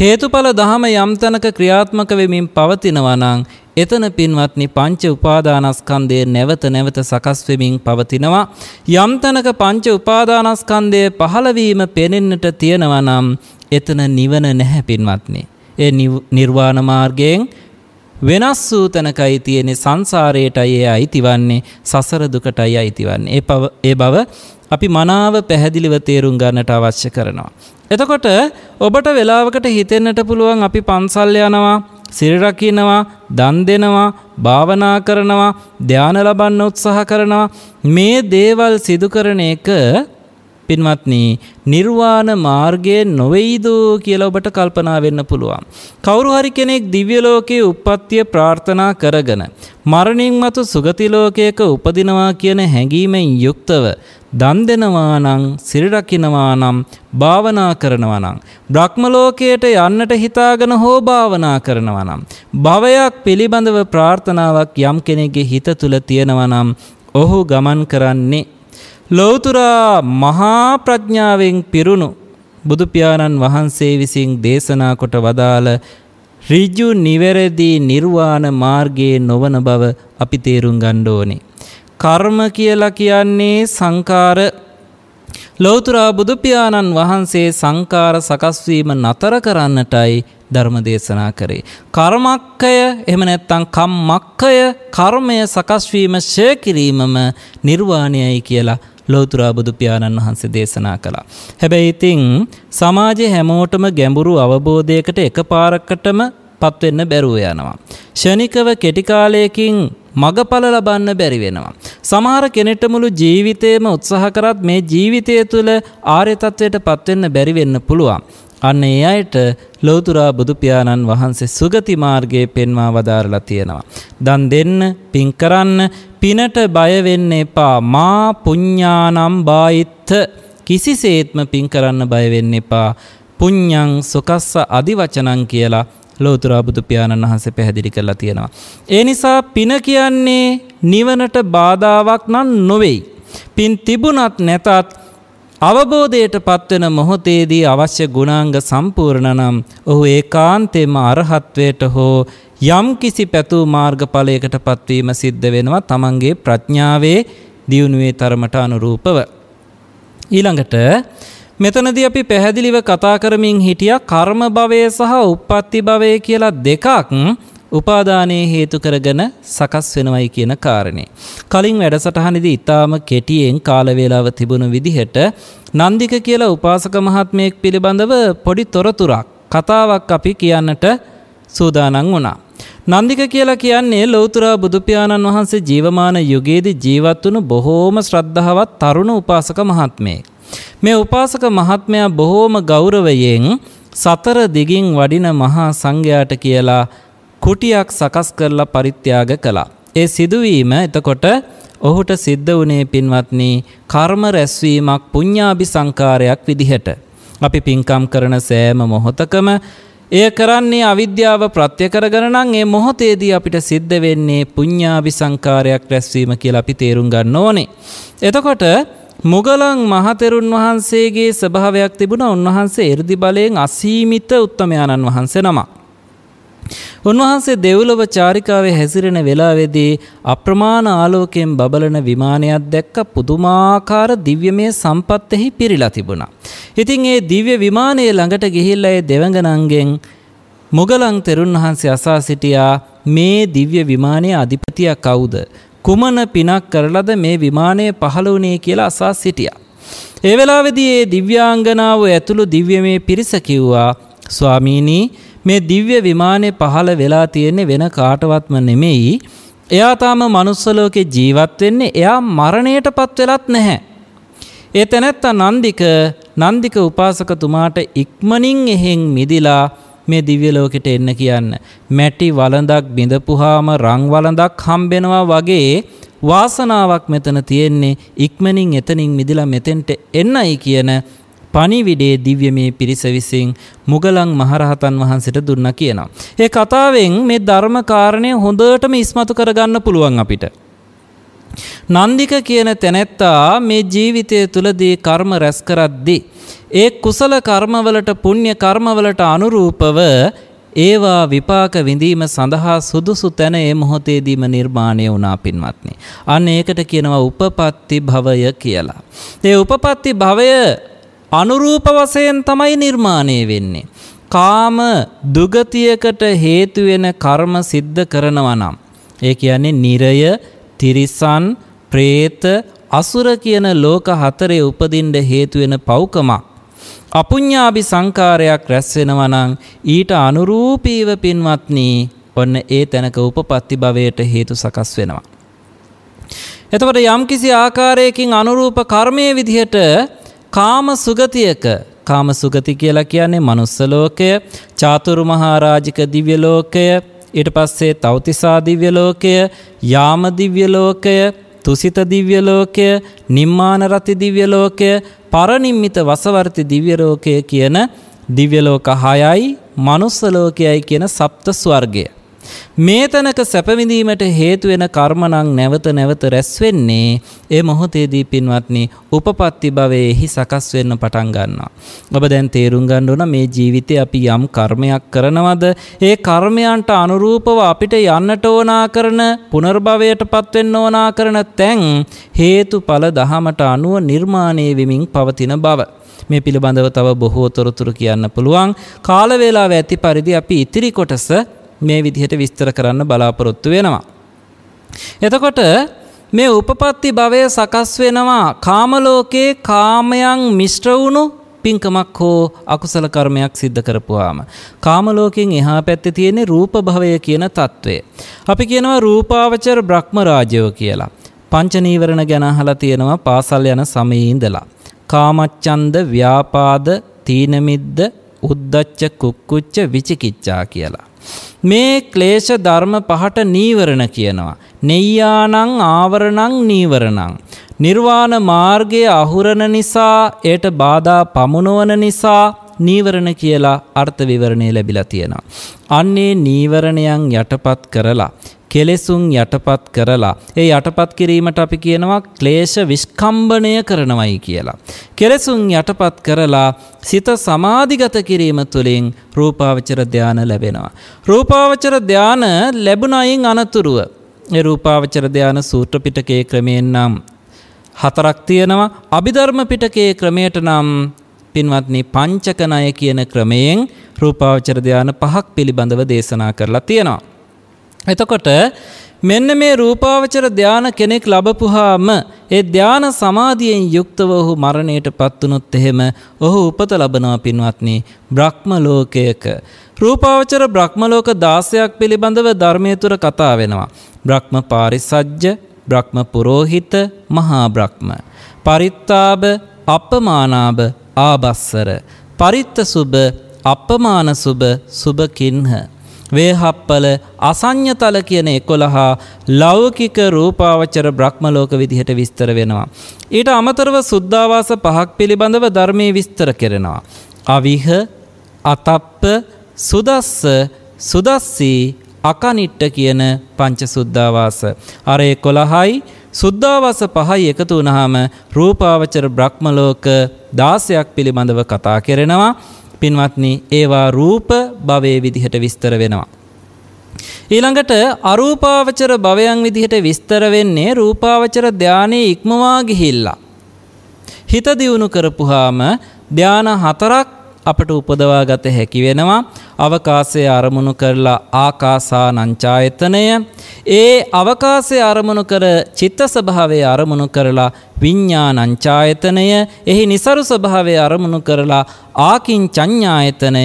A: හේතුඵල දහම යම් තැනක ක්‍රියාත්මක වෙමින් පවතිනවා නම් එතන පින්වත්නි පංච උපාදානස්කන්ධය නැවත නැවත සකස් වෙමින් පවතිනවා යම් තැනක පංච උපාදානස්කන්ධය පහළ වීම පෙනෙන්නට තියෙනවා නම් එතන නිවන නැහැ පින්වත්නි ඒ නිර්වාණ මාර්ගයෙන් වෙනස් වූ තැනකයි තියෙන්නේ සංසාරයටයි ඒ අයිතිවන්නේ සසර දුකටයි අයිතිවන්නේ. ඒ බව ඒ බව අපි මනාව පැහැදිලිව තේරුම් ගන්නට අවශ්‍ය කරනවා. එතකොට ඔබට වෙලාවකට හිතෙන්නට පුළුවන් අපි පන්සල් යනවා සිරිරකිනවා දන් දෙනවා භාවනා කරනවා ධ්‍යාන ලබන්න උත්සාහ කරනවා මේ දේවල් සිදු කරන එක පින්වත්නි නිර්වාණ මාර්ගය නොවේයිද කියලා ඔබට කල්පනා වෙන්න පුළුවන්. කවුරු හරි කෙනෙක් දිව්‍ය ලෝකයේ උප්පත්තිය ප්‍රාර්ථනා කරගෙන මරණින් මතු සුගති ලෝකයක උපදිනවා කියන හැඟීමෙන් යුක්තව දන් දෙනවා නම් සිල් රකින්නවා නම් භාවනා කරනවා නම් බ්‍රහ්ම ලෝකයට යන්නට හිතාගෙන හෝ භාවනා කරනවා නම් භවයක් පිළිබඳව ප්‍රාර්ථනාවක් යම් කෙනෙකුගේ හිත තුල තියෙනවා නම් ඔහු ගමන් කරන්නේ ලෝතුරා මහා ප්‍රඥාවෙන් පිරුණු බුදුපියාණන් වහන්සේ විසින් දේශනා කොට වදාළ ඍජු නිවැරදි නිර්වාණ මාර්ගයේ නොවන බව අපි තේරුම් ගන්න ඕනේ. කර්ම කියලා කියන්නේ සංකාර ලෞතර බුදුපියාණන් වහන්සේ සංකාර සකස් වීම නතර කරන්නටයි ධර්ම දේශනා කරේ. කර්මක්කය එහෙම නැත්නම් කම්මක්කය කර්මය සකස් වීම ශය කිරීමම නිර්වාණයයි කියලා ලෝතුරා බුදු පියාණන් වහන්සේ දේශනා කළා. හැබැයි ඉතින් සමාජයේ හැමෝටම ගැඹුරු අවබෝධයකට එකපාරකටම පත් වෙන්න බැරුව යනවා. ෂණිකව කෙටි කාලයකින් මගඵල ලබන්න බැරි වෙනවා. සමහර කෙනෙක්ට මුළු ජීවිතේම උත්සාහ කරත් මේ ජීවිතය තුළ ආර්ය තත්වයට පත් වෙන්න බැරි වෙන්න පුළුවන්. අන්න ඒ අයට ලෞතුරා බුදුපියාණන් වහන්සේ සුගති මාර්ගයේ පෙන්වා වදාරලා තියෙනවා. දන් දෙන්න, පින් කරන්න, පිනට බය වෙන්න එපා. මා පුඤ්ඤානම් බායිත්ත කිසිසේත්ම පින් කරන්න බය වෙන්න එපා. පුඤ්ඤං සුකස්ස අදිවචනං කියලා ලෝතුරා බුදු පියාණන් වහන්සේ පැහැදිලි කරලා තියෙනවා. ඒ නිසා පින කියන්නේ නිවනට බාධාවක් නම් නොවේයි. පින් තිබුණත් නැතත් අවබෝධයට පත්වෙන මොහොතේදී අවශ්‍ය ගුණාංග සම්පූර්ණනම් ඔහු ඒ කාන්තෙම අරහත්වයට හෝ යම් කිසි පැතුූ මාර්ගඵලයකට පත්වීම සිද්ධ වෙනවා තමන්ගේ ප්‍රඥාවේ දියුණුවේ තරමට අනුරූපව. ඊළඟට මෙතනද අපි පැහැදිලිව කතා කරමින් හිටිය කර්ම භවය සහ උප්පත්ති භවය කියලා දෙකක් උපාදානයේ හේතු කරගෙන සකස් වෙනවයි කියන කාරණේ. කලින් වැඩසටහනේදී ඊටාම කෙටියෙන් කාල වේලාව තිබුණු විදිහට නන්දික කියලා උපාසක මහත්මයෙක් පිළිබඳව පොඩි තොරතුරක් කතාවක් අපි කියන්නට සූදානම් වුණා. නන්දික කියලා කියන්නේ ලෞතර බුදු පියාණන් වහන්සේ ජීවමාන යුගයේදී ජීවත් වුණු බොහෝම ශ්‍රද්ධාවත් තරුණ උපාසක මහත්මයෙක්. මේ උපාසක මහත්මයා බොහෝම ගෞරවයෙන් සතර දිගින් වඩින මහා සංඝයාට කියලා කුටියක් සකස් කරලා පරිත්‍යාග කළා. ඒ සිදුවීම එතකොට ඔහුට සිද්ධ වුණේ පින්වත්නි කර්ම රැස්වීමක් පුඤ්ඤාභි සංකාරයක් විදිහට. අපි පින්කම් කරන සෑම මොහොතකම එය කරන්නේ අවිද්‍යාව ප්‍රත්‍ය කරගෙන නම් ඒ මොහොතේදී අපිට සිද්ධ වෙන්නේ පුඤ්ඤාභි සංකාරයක් රැස්වීම කියලා අපි තේරුම් ගන්න ඕනේ. එතකොට මුගලන් මහතෙරුන් වහන්සේගේ ස්වභාවයක් තිබුණා. උන්වහන්සේ 이르දි බලයෙන් අසීමිත උත්තමයාණන් වහන්සේ නමක්. උන්වහන්සේ දෙව්ලොව චාරිකාවේ හැසිරෙන වෙලාවේදී අප්‍රමාණ ආලෝකයෙන් බබලන විමානයක් දැක්ක පුදුමාකාර දිව්‍යමය සම්පත්තෙහි පිරීලා තිබුණා. ඉතින් ඒ දිව්‍ය විමානයේ ළඟට ගිහිල්ලා ඒ දෙවඟනන්ගෙන් මොගලන් තෙරුන් වහන්සේ අසා සිටියා මේ දිව්‍ය විමානයේ අධිපතියා කවුද? කුමන පිනක් කරලද මේ විමානය පහළ වුණේ කියලා අසා සිටියා. ඒ වෙලාවේදී ඒ දිව්‍යාංගනාව ඇතුළු දිව්‍යමය පිරිස කිව්වා ස්වාමීනි මේ දිව්‍ය විමානය පහළ වෙලා තියෙන්නේ වෙන කාටවත්ම නෙමෙයි. එයා තාම මනුස්ස ලෝකේ ජීවත් වෙන්නේ එයා මරණයටපත් වෙලත් නැහැ. ඒ තැනැත්තා නන්දික නන්දික උපාසකතුමාට ඉක්මනින් එහෙන් මිදිලා මේ දිව්‍ය ලෝකෙට එන්න කියන්න. මැටි වළඳක් බිඳපුහාම රං වළඳක් හම්බෙනවා වගේ වාසනාවක් මෙතන තියෙන්නේ ඉක්මනින් එතනින් මිදිලා මෙතෙන්ට එන්නයි කියන පණිවිඩේ දිව්‍යමය පිරිස විසින් මුගලන් මහරහතන් වහන්සට දුන්න කියනවා. ඒ කතාවෙන් මේ ධර්මකාරණය හොඳටම ඉස්මතු කරගන්න පුළුවන් අපිට. නන්දික කියන තැනැත්තා මේ ජීවිතය තුළදී කර්ම රැස්කරද්දි. ඒ කුසල කර්මවලට පුණ්‍ය කර්මවලට අනුරූපව ඒවා විපාක විඳීම සඳහා සුදුසු තැන ඒ මොහොතේදීම නිර්මාණය වුණා පින්වත්නි. අන්න ඒකට කියනවා උපපත්ති භවය කියලා. ඒ උපපත්ති භවය අනුරූප වශයෙන් තමයි නිර්මාණය වෙන්නේ. කාම දුගතියකට හේතු වෙන කර්ම සිද්ධ කරනවා නම් ඒ කියන්නේ නිරය, තිරිසන්, പ്രേත, අසුර කියන ලෝක හතරේ උපදින්න හේතු වෙන පව්කමක්. අපුඤ්ඤාභි සංකාරයක් රැස් වෙනවා නම් ඊට අනුරූපීව පින්වත්නි ඔන්න ඒ තැනක උපපත්ති භවයට හේතු සකස් වෙනවා. එතකොට යම්කිසි ආකාරයකින් අනුරූප කර්මයේ විදිහට කාම සුගතියක කාම සුගති කියලා කියන්නේ මනුස්සලෝකය චාතුරු මහාරාජික දිව්‍යලෝකය ඊට පස්සේ තවතිසා දිව්‍යලෝකය යාම දිව්‍යලෝකය තුසිත දිව්‍යලෝකය නිම්මාන රති දිව්‍යලෝකය පරනිම්මිත වසවර්ති දිව්‍යලෝකය කියන දිව්‍යලෝක හයයි මනුස්සලෝකයයි කියන සප්ත ස්වර්ගය. මේතනක සැපවිඳීමට හේතුවෙන කර්මනං නැවත නැවත රැස්වෙන්නේ ඒ මොහොතේදී පින්වත්නි උපපත්ති භවයේහි සකස් වෙන්න පටන් ගන්නවා. ඔබ දැන් තේරුම් ගන්න ඕන මේ ජීවිතේ අපි යම් කර්මයක් කරනවද ඒ කර්මයන්ට අනුරූපව අපිට යන්නට ඕනා කරන පුනර්භවයටපත් වෙන්න ඕනා කරන තැන් හේතුඵල දහමට අනුව නිර්මාණය වෙමින් පවතින බව. මේ පිළිබඳව තව බොහෝ තොරතුරු කියන්න පුළුවන්. කාලවේලාව ඇති පරිදි අපි ඉතිරි කොටස මේ විදිහට විස්තර කරන්න බලාපොරොත්තු වෙනවා. එතකොට මේ උපපත්ති භවය සකස් වෙනවා කාමලෝකයේ කාමයන් මිශ්‍ර වුණු පින්කමක් හෝ අකුසල කර්මයක් සිද්ධ කරපුවාම. කාමලෝකෙන් එහා පැත්තේ තියෙන්නේ රූප භවය කියන తත්වය. අපි කියනවා රූපාවචර බ්‍රහ්ම රාජයෝ කියලා. පංච නීවරණ ගැන අහලා තියෙනවා පාසල් යන සමයේ ඉඳලා. කාමච්ඡන්ද, ව්‍යාපාද, තීන මිද්ද, උද්දච්ච, කුක්කුච්ච, විචිකිච්ඡා කියලා. මේ ක්ලේශ ධර්ම පහට නීවරණ කියනවා. නෙය්‍යානං ආවරණං නීවරණං. නිර්වාණ මාර්ගයේ අහුරණ නිසා එයට බාධා පමුණුවන නිසා නීවරණ කියලා අර්ථ විවරණය ලැබිලා තියෙනවා. අන්නේ නීවරණයන් යටපත් කරලා කෙලෙසුන් යටපත් කරලා ඒ යටපත් කිරීමට අපි කියනවා ක්ලේශ විස්කම්බණය කරනවයි කියලා. කෙලෙසුන් යටපත් කරලා සිත සමාධිගත කිරීම තුළින් රූපාවචර ධාන ලැබෙනවා. රූපාවචර ධාන ලැබුණ අයින් අනතුරුව ඒ රූපාවචර ධාන සූත්‍ර පිටකයේ ක්‍රමයෙන් නම් හතරක් තියෙනවා අභිධර්ම පිටකයේ ක්‍රමයට නම් පින්වත්නි පංචක ණය කියන ක්‍රමයෙන් රූපාවචර ධානය පහක් පිළිබඳව දේශනා කරලා තියෙනවා. එතකොට මෙන්න මේ රූපාවචර ධාන කෙනෙක් ලබපුහාම ඒ ධාන සමාධියෙන් යුක්තව ඔහු මරණයට පත්වනොත් එහෙම ඔහු උපත ලබනවා පින්වත්නි බ්‍රහ්ම ලෝකයක රූපාවචර බ්‍රහ්ම ලෝක 16ක් පිළිබඳව ධර්මයේ තුර කතා වෙනවා බ්‍රහ්ම පාරිසජ්ජ බ්‍රහ්ම පුරෝහිත මහා බ්‍රහ්ම පරිත්තාබ අපමානාබ ආබස්සර පරිත්ත සුබ අපමාන සුබ සුබකින්හ වේහප්පල අසං්‍යතල කියන එකොළහා ලෞකික රූපාවච්චර බ්‍රහ්මලෝක විදිහට විස්තර වෙනවා. ඊට අමතරව සුද්ධවාස පහක් පිළිබඳව ධර්මය විස්තර කෙරෙනවා. අවිහ අතප්ප සුදස්ස සුදස්සී අකනිට්ට කියන පංච සුද්ධවාස. අරය කොළහයි සුද්ධවාස පහයි එකතු වනහාම රූපාවචර බ්‍රහ්මලෝක දාසයක් පිළිබඳව කතා කෙරෙනවා. පින්වත්නි ඒවා රූප භවයේ විදිහට විස්තර වෙනවා. ඊළඟට අරූපාවචර භවයන් විදිහට විස්තර වෙන්නේ රූපාවචර ධානයේ ඉක්මවා ගිහිල්ලා. හිත දියුණු කරපුවාම ධාන හතරක් අපට උපදවා ගත හැකි වෙනවා. අවකාශය අරමුණු කරලා ආකාසා නංචායතනය ඒ අවකාශය අරමුණු කර චිත්ත ස්වභාවය අරමුණු කරලා විඤ්ඤාණංචායතනය එහි નિසරු ස්වභාවය අරමුණු කරලා ආකින් චඤ්ඤායතනය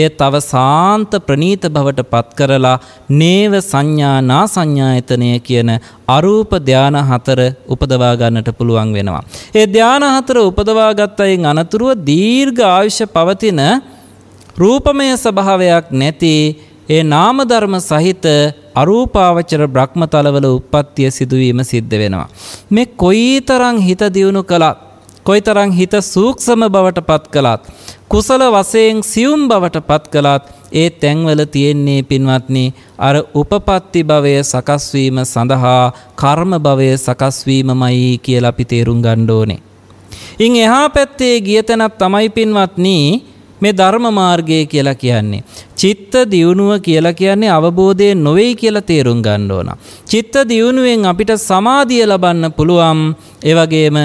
A: එය තව සාන්ත ප්‍රනීත බවට පත් කරලා නේව සංඥා නා සංඥායතනය කියන අරූප ධාන හතර උපදවා ගන්නට පුළුවන් වෙනවා. ඒ ධාන හතර උපදවා ගත් අයින් අනතුරුව දීර්ඝ ආයුෂ පවතින රූපමය ස්වභාවයක් නැති ඒ නාමධර්ම සහිත අරූපාවචර බ්‍රහ්මතලවල උප්පත්තිය සිදුවීම සිද්ධ වෙනවා. මේ කොයි තරං හිත දියුණු කළත් කොයි තරං හිත සූක්ෂම බවට පත් කළත් කුසල වසයෙන් සියුම් බවට පත් කළත් ඒ තැන්වල තියෙන්නේ පින්වත්නි අර උපපත්ති භවය සකස්වීම සඳහා කර්ම භවය සකස්වීමමයි කියලා අපි තේරුම් ගණ්ඩෝනේ. ඉං එහා පැත්තේ ගියතනත් තමයි පින්වත්නී මේ ධර්ම මාර්ගය කියලා කියන්නේ. චිත්ත දියුණුව කියලා කියන්නේ අවබෝධය නොවෙයි කියලා තේරුම් ගන්න ඕන. චිත්ත දියුණුවෙන් අපිට සමාධිය ලබන්න පුළුවන්. ඒ වගේම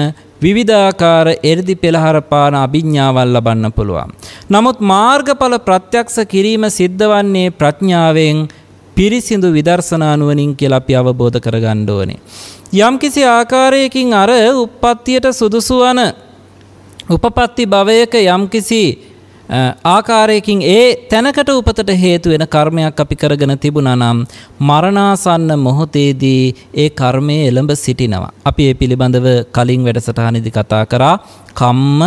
A: විවිධාකාර එරිදි පෙළහර පාන අභිඥ්ඥාවල් ලබන්න පුළුවන්. නමුත් මාර්ගඵල ප්‍රත්‍යක්ෂ කිරීම සිද්ධ වන්නේ ප්‍රඥාවෙන් පිරිසිදු විදර්ශනානුවනින් කියලා අපි අවබෝධ කරගන්න ඕනේ. යම්කිසි ආකාරයකින් අර උප්පත්තියට සුදුසු වන උපපත්ති භවයක යම්කිසි ආකාරයකින් ඒ තැනකට උපතට හේතු වෙන කර්මයක් අපි කරගෙන තිබුණා නම් මරණාසන්න මොහොතේදී ඒ කර්මය එළඹ සිටිනවා. අපි ඒ පිළිබඳව කලින් වැඩසටහනේදී කතා කරා කම්ම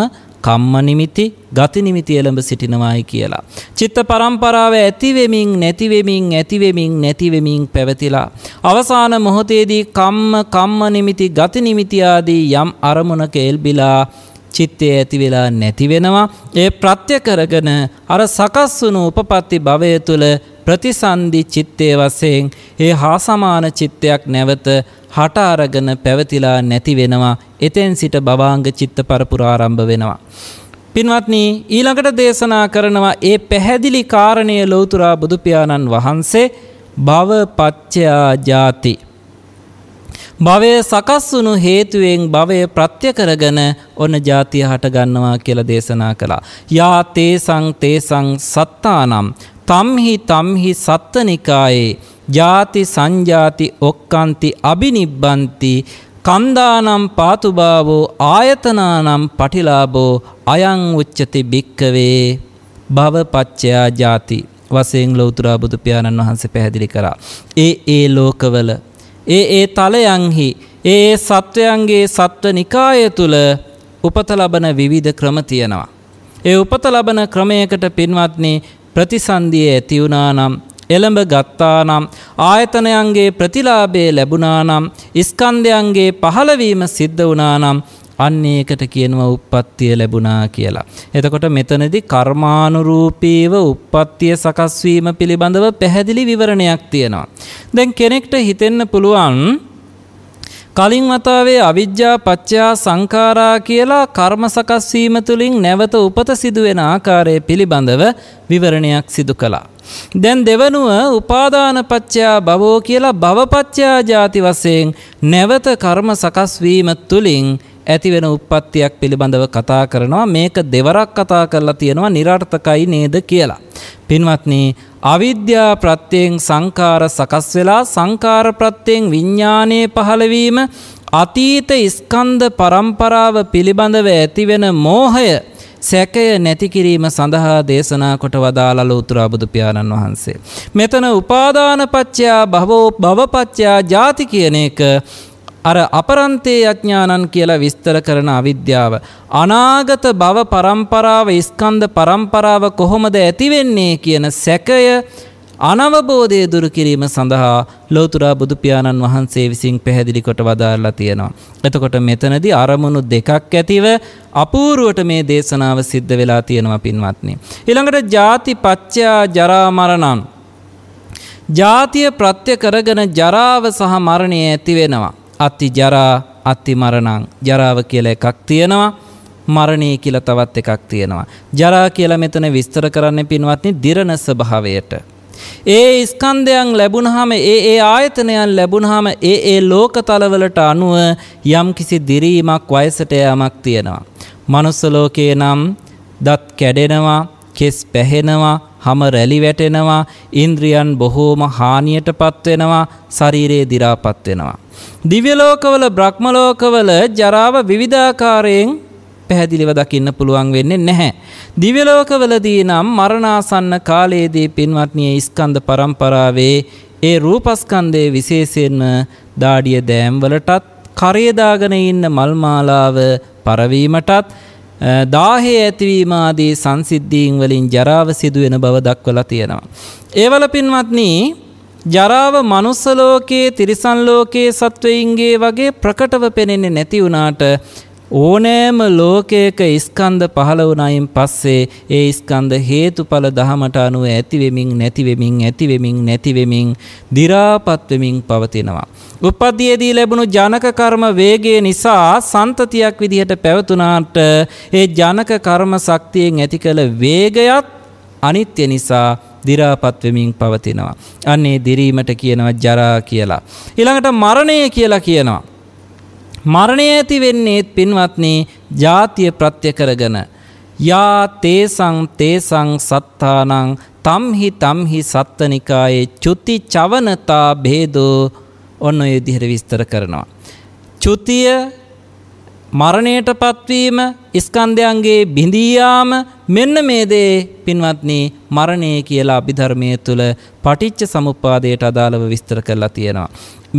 A: කම්ම නිමිති ගති නිමිති එළඹ සිටිනවායි කියලා. චිත්ත පරම්පරාව ඇතිවෙමින් නැතිවෙමින් ඇතිවෙමින් නැතිවෙමින් පැවතිලා. අවසාන මොහොතේදී කම්ම කම්ම නිමිති ගති නිමිති ආදී යම් අරමුණක එල්බිලා චිත්තය ඇති වෙලා නැති වෙනවා. ඒ ප්‍රත්‍ය කරගෙන අර සකස් වුණු උපපත්ති භවය තුළ ප්‍රතිසන්දි චිත්තය වශයෙන් ඒ හා සමාන චිත්තයක් නැවත හට අරගෙන පැවතිලා නැති වෙනවා. එතෙන් සිට භවාංග චිත්ත පරපුර ආරම්භ වෙනවා. පින්වත්නි ඊළඟට දේශනා කරනවා ඒ පැහැදිලි කාරණය ලෞතුරා බුදුපියාණන් වහන්සේ භවපච්චයා ජාති භවය සකස් වුණු හේතුවෙන් භවය ප්‍රත්‍ය කරගෙන ඔන්න ජාතිය හටගන්නවා කියලා දේශනා කළා. යා තේසං තේසං සත්තානම් තම්හි තම්හි සත්තනිකායේ ජාති සංජාති ඔක්කන්ති අබිනිබ්බන්ති කන්දානම් පාතුභාවෝ ආයතනානම් පටිලාබෝ අයං උච්චති භික්කවේ භවපච්චයා ජාති වසයෙන් ලෝතුරා බුදු පියාණන් වහන්සේ පැහැදිලි කරා. ඒ ඒ ලෝකවල ඒ ඒ තලයන්හි ඒ සත්වයන්ගේ සත්ව නිකාය තුළ උපත ලබන විවිධ ක්‍රම තියෙනවා. ඒ උපත ලබන ක්‍රමයකට පින්වත්නි ප්‍රතිසන්දිය ඇති වුණා නම් එළඹ ගත්තා නම් ආයතනයන්ගේ ප්‍රතිලාභය ලැබුණා නම් ස්කන්ධයන්ගේ පහළවීම සිද්ධ වුණා නම් අන්න ඒකට කියනවා උප්පත්තිය ලැබුණා කියලා. එතකොට මෙතනදි කර්මානුරූපීව උප්පත්තිය සකස් වීම පිළිබඳව පැහැදිලි විවරණයක් තියෙනවා. දැන් කෙනෙක්ට හිතෙන්න පුළුවන් කලින් වතාවේ අවිද්‍යා පච්චයා සංඛාරා කියලා කර්ම සකස් වීම තුලින් නැවත උපත සිදුවෙන ආකාරය පිළිබඳව විවරණයක් සිදු කළා. දැන් දෙවනුව උපාදාන පච්චයා භවෝ කියලා භවපච්චයා ಜಾති වශයෙන් නැවත කර්ම සකස් වීම තුලින් ඇති වෙන උප්පත්තියක් පිළිබඳව කතා කරනවා මේක දෙවරක් කතා කරලා තියෙනවා නිරර්ථකයි නේද කියලා. පින්වත්නි අවිද්‍යා ප්‍රත්‍යයෙන් සංකාර සකස් වෙලා සංකාර ප්‍රත්‍යයෙන් විඥානයේ පහළවීම අතීත ස්කන්ධ පරම්පරාව පිළිබඳව ඇතිවෙන මෝහය සැකය නැති කිරීම සඳහා දේශනා කොට වදාළල උතුරා බුදු පියාණන් වහන්සේ. මෙතන උපාදානපච්චයා භවෝ භවපච්චයා ජාති කියන එක අර අපරන්තේ අඥානන් කියලා විස්තර කරන අවිද්‍යාව. අනාගත බව පරම්පරාව ස්කන්ධ පරම්පරාව කොහොමද ඇතිවෙන්නේ කියන සැකය අනවබෝධය දුරු කිරීම සඳහා ලෝතුරා බුදු පියාණන් වහන්සේ විසින් පැහැදිලි කොට වදාරලා තියෙනවා. එතකොට මෙතනදී අරමුණු දෙකක් ඇතිව අපූර්වට මේ දේශනාව සිද්ධ වෙලා තියෙනවා පින්වත්නි. ඊළඟට ජාති පච්චයා ජරා මරණං. ජාතිය ප්‍රත්‍ය කරගෙන ජරාව සහ මරණය ඇති වෙනවා. අති ජරා අතිමරණං ජරාව කියල එකක් තියෙනවා මරණී කියල තවත් එකක් තියෙනවා. ජරා කියල මෙතන විස්තර කරන්න පින්වත්නි දිරණ ස්වභාවයට. ඒ ස්කන්ධයන් ලැබුණහම ඒ ඒ ආයතනයන් ලැබුණහම ඒ ඒ ලෝකතලවලට අනුව යම් කිසි දිරීමක් වයසට යමක් තියෙනවා. මනුස්සලෝකයේ නම් දත් කැඩෙනවා කෙස් පැහෙනවා, හම රැලි වැටෙනවා, ඉන්ද්‍රියන් බොහෝම හානියටපත් වෙනවා, ශරීරේ දි รา පත් වෙනවා. දිව්‍ය ලෝකවල බ්‍රහ්ම ලෝකවල ජරාව විවිධාකාරයෙන් පැහැදිලිව දකින්න පුළුවන් වෙන්නේ නැහැ. දිව්‍ය ලෝකවලදී නම් මරණාසන්න කාලයේදී පින්වත්නි ස්කන්ධ පරම්පරාවේ ඒ රූපස්කන්ධයේ විශේෂයෙන්ම දාඩිය දෑම් වලටත් කරේ දාගෙන ඉන්න මල් මාලාව පරවීමටත් දාහේ ඇතිවීම ආදී සංසිද්ධීන් වලින් ජරාව සිදුවෙන බව දක්වලා තියෙනවා. ඒවල පින්වත්නි ජරාව මනුස්ස ලෝකයේ තිරිසන් ලෝකයේ සත්වයින්ගේ වගේ ප්‍රකටව පෙනෙන්නේ නැති වුණාට ඕනෑම ලෝකයක ස්කන්ධ පහළ වුණයින් පස්සේ ඒ ස්කන්ධ හේතුඵල දහමට අනුව ඇතිවෙමින් නැතිවෙමින් ඇතිවෙමින් නැතිවෙමින් දිරාපත් වෙමින් පවතිනවා. උපද්දියේදී ලැබුණු ජනක කර්ම වේගය නිසා සන්තතියක් විදිහට පැවතුනාට ඒ ජනක කර්ම ශක්තියෙන් ඇති කළ වේගයත් අනිත්‍ය නිසා දිරාපත් වෙමින් පවතිනවා. අන්නේ දිරීමට කියනවා ජරා කියලා. ඊළඟට මරණය කියලා කියනවා. මරණය ඇති වෙන්නේත් පින්වත්නි ජාතිය ප්‍රත්‍ය කරගෙන යා තේසං තේසං සත්තානං තම්හි තම්හි සත්තනිකායේ චුති චවනතා භේදෝ ඔන්න ඔය විදිහට විස්තර කරනවා. චුතිය මරණයට පත්වීම ස්කන්ධයන්ගේ බිඳියාම මෙන්න මේ දේ පින්වත්නි මරණය කියලා අභිධර්මයේ තුල පටිච්ච සමුප්පාදයට අදාළව විස්තර කරලා තියෙනවා.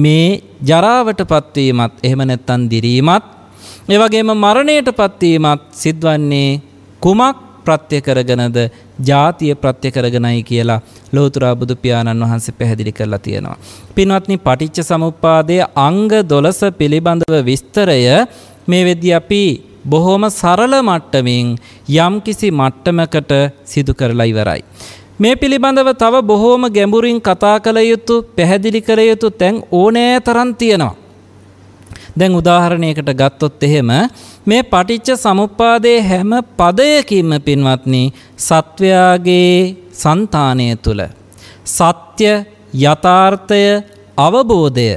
A: මේ ජරාවට පත්වීමත් එහෙම නැත්නම් දිරීමත් ඒ වගේම මරණයට පත්වීමත් සිද්ධවන්නේ කුමක් ප්‍රත්‍ය කරගෙනද ජාතිය ප්‍රත්‍ය කරගෙනයි කියලා ලෝතුරා බුදු පියාණන් වහන්සේ පැහැදිලි කරලා තියෙනවා. පින්වත්නි පටිච්ච සමුප්පාදයේ අංග 12 පිළිබඳව විස්තරය මේ වෙද්දි අපි බොහොම සරල මට්ටමින් යම්කිසි මට්ටමකට සිදු කරලා ඉවරයි. මේ පිළිබඳව තව බොහෝම ගැඹුරින් කතා කළ යුතු පැහැදිලි කළ යුතු තැන් ඕනෑ තරන් තියෙනවා. දැන් උදාහරණයකට ගත්තොත් එහෙම මේ පටිච්ච සමුප්පාදයේ හැම පදයකින්ම පින්වත්නි සත්වයාගේ సంతානය තුල සත්‍ය යථාර්ථය අවබෝධය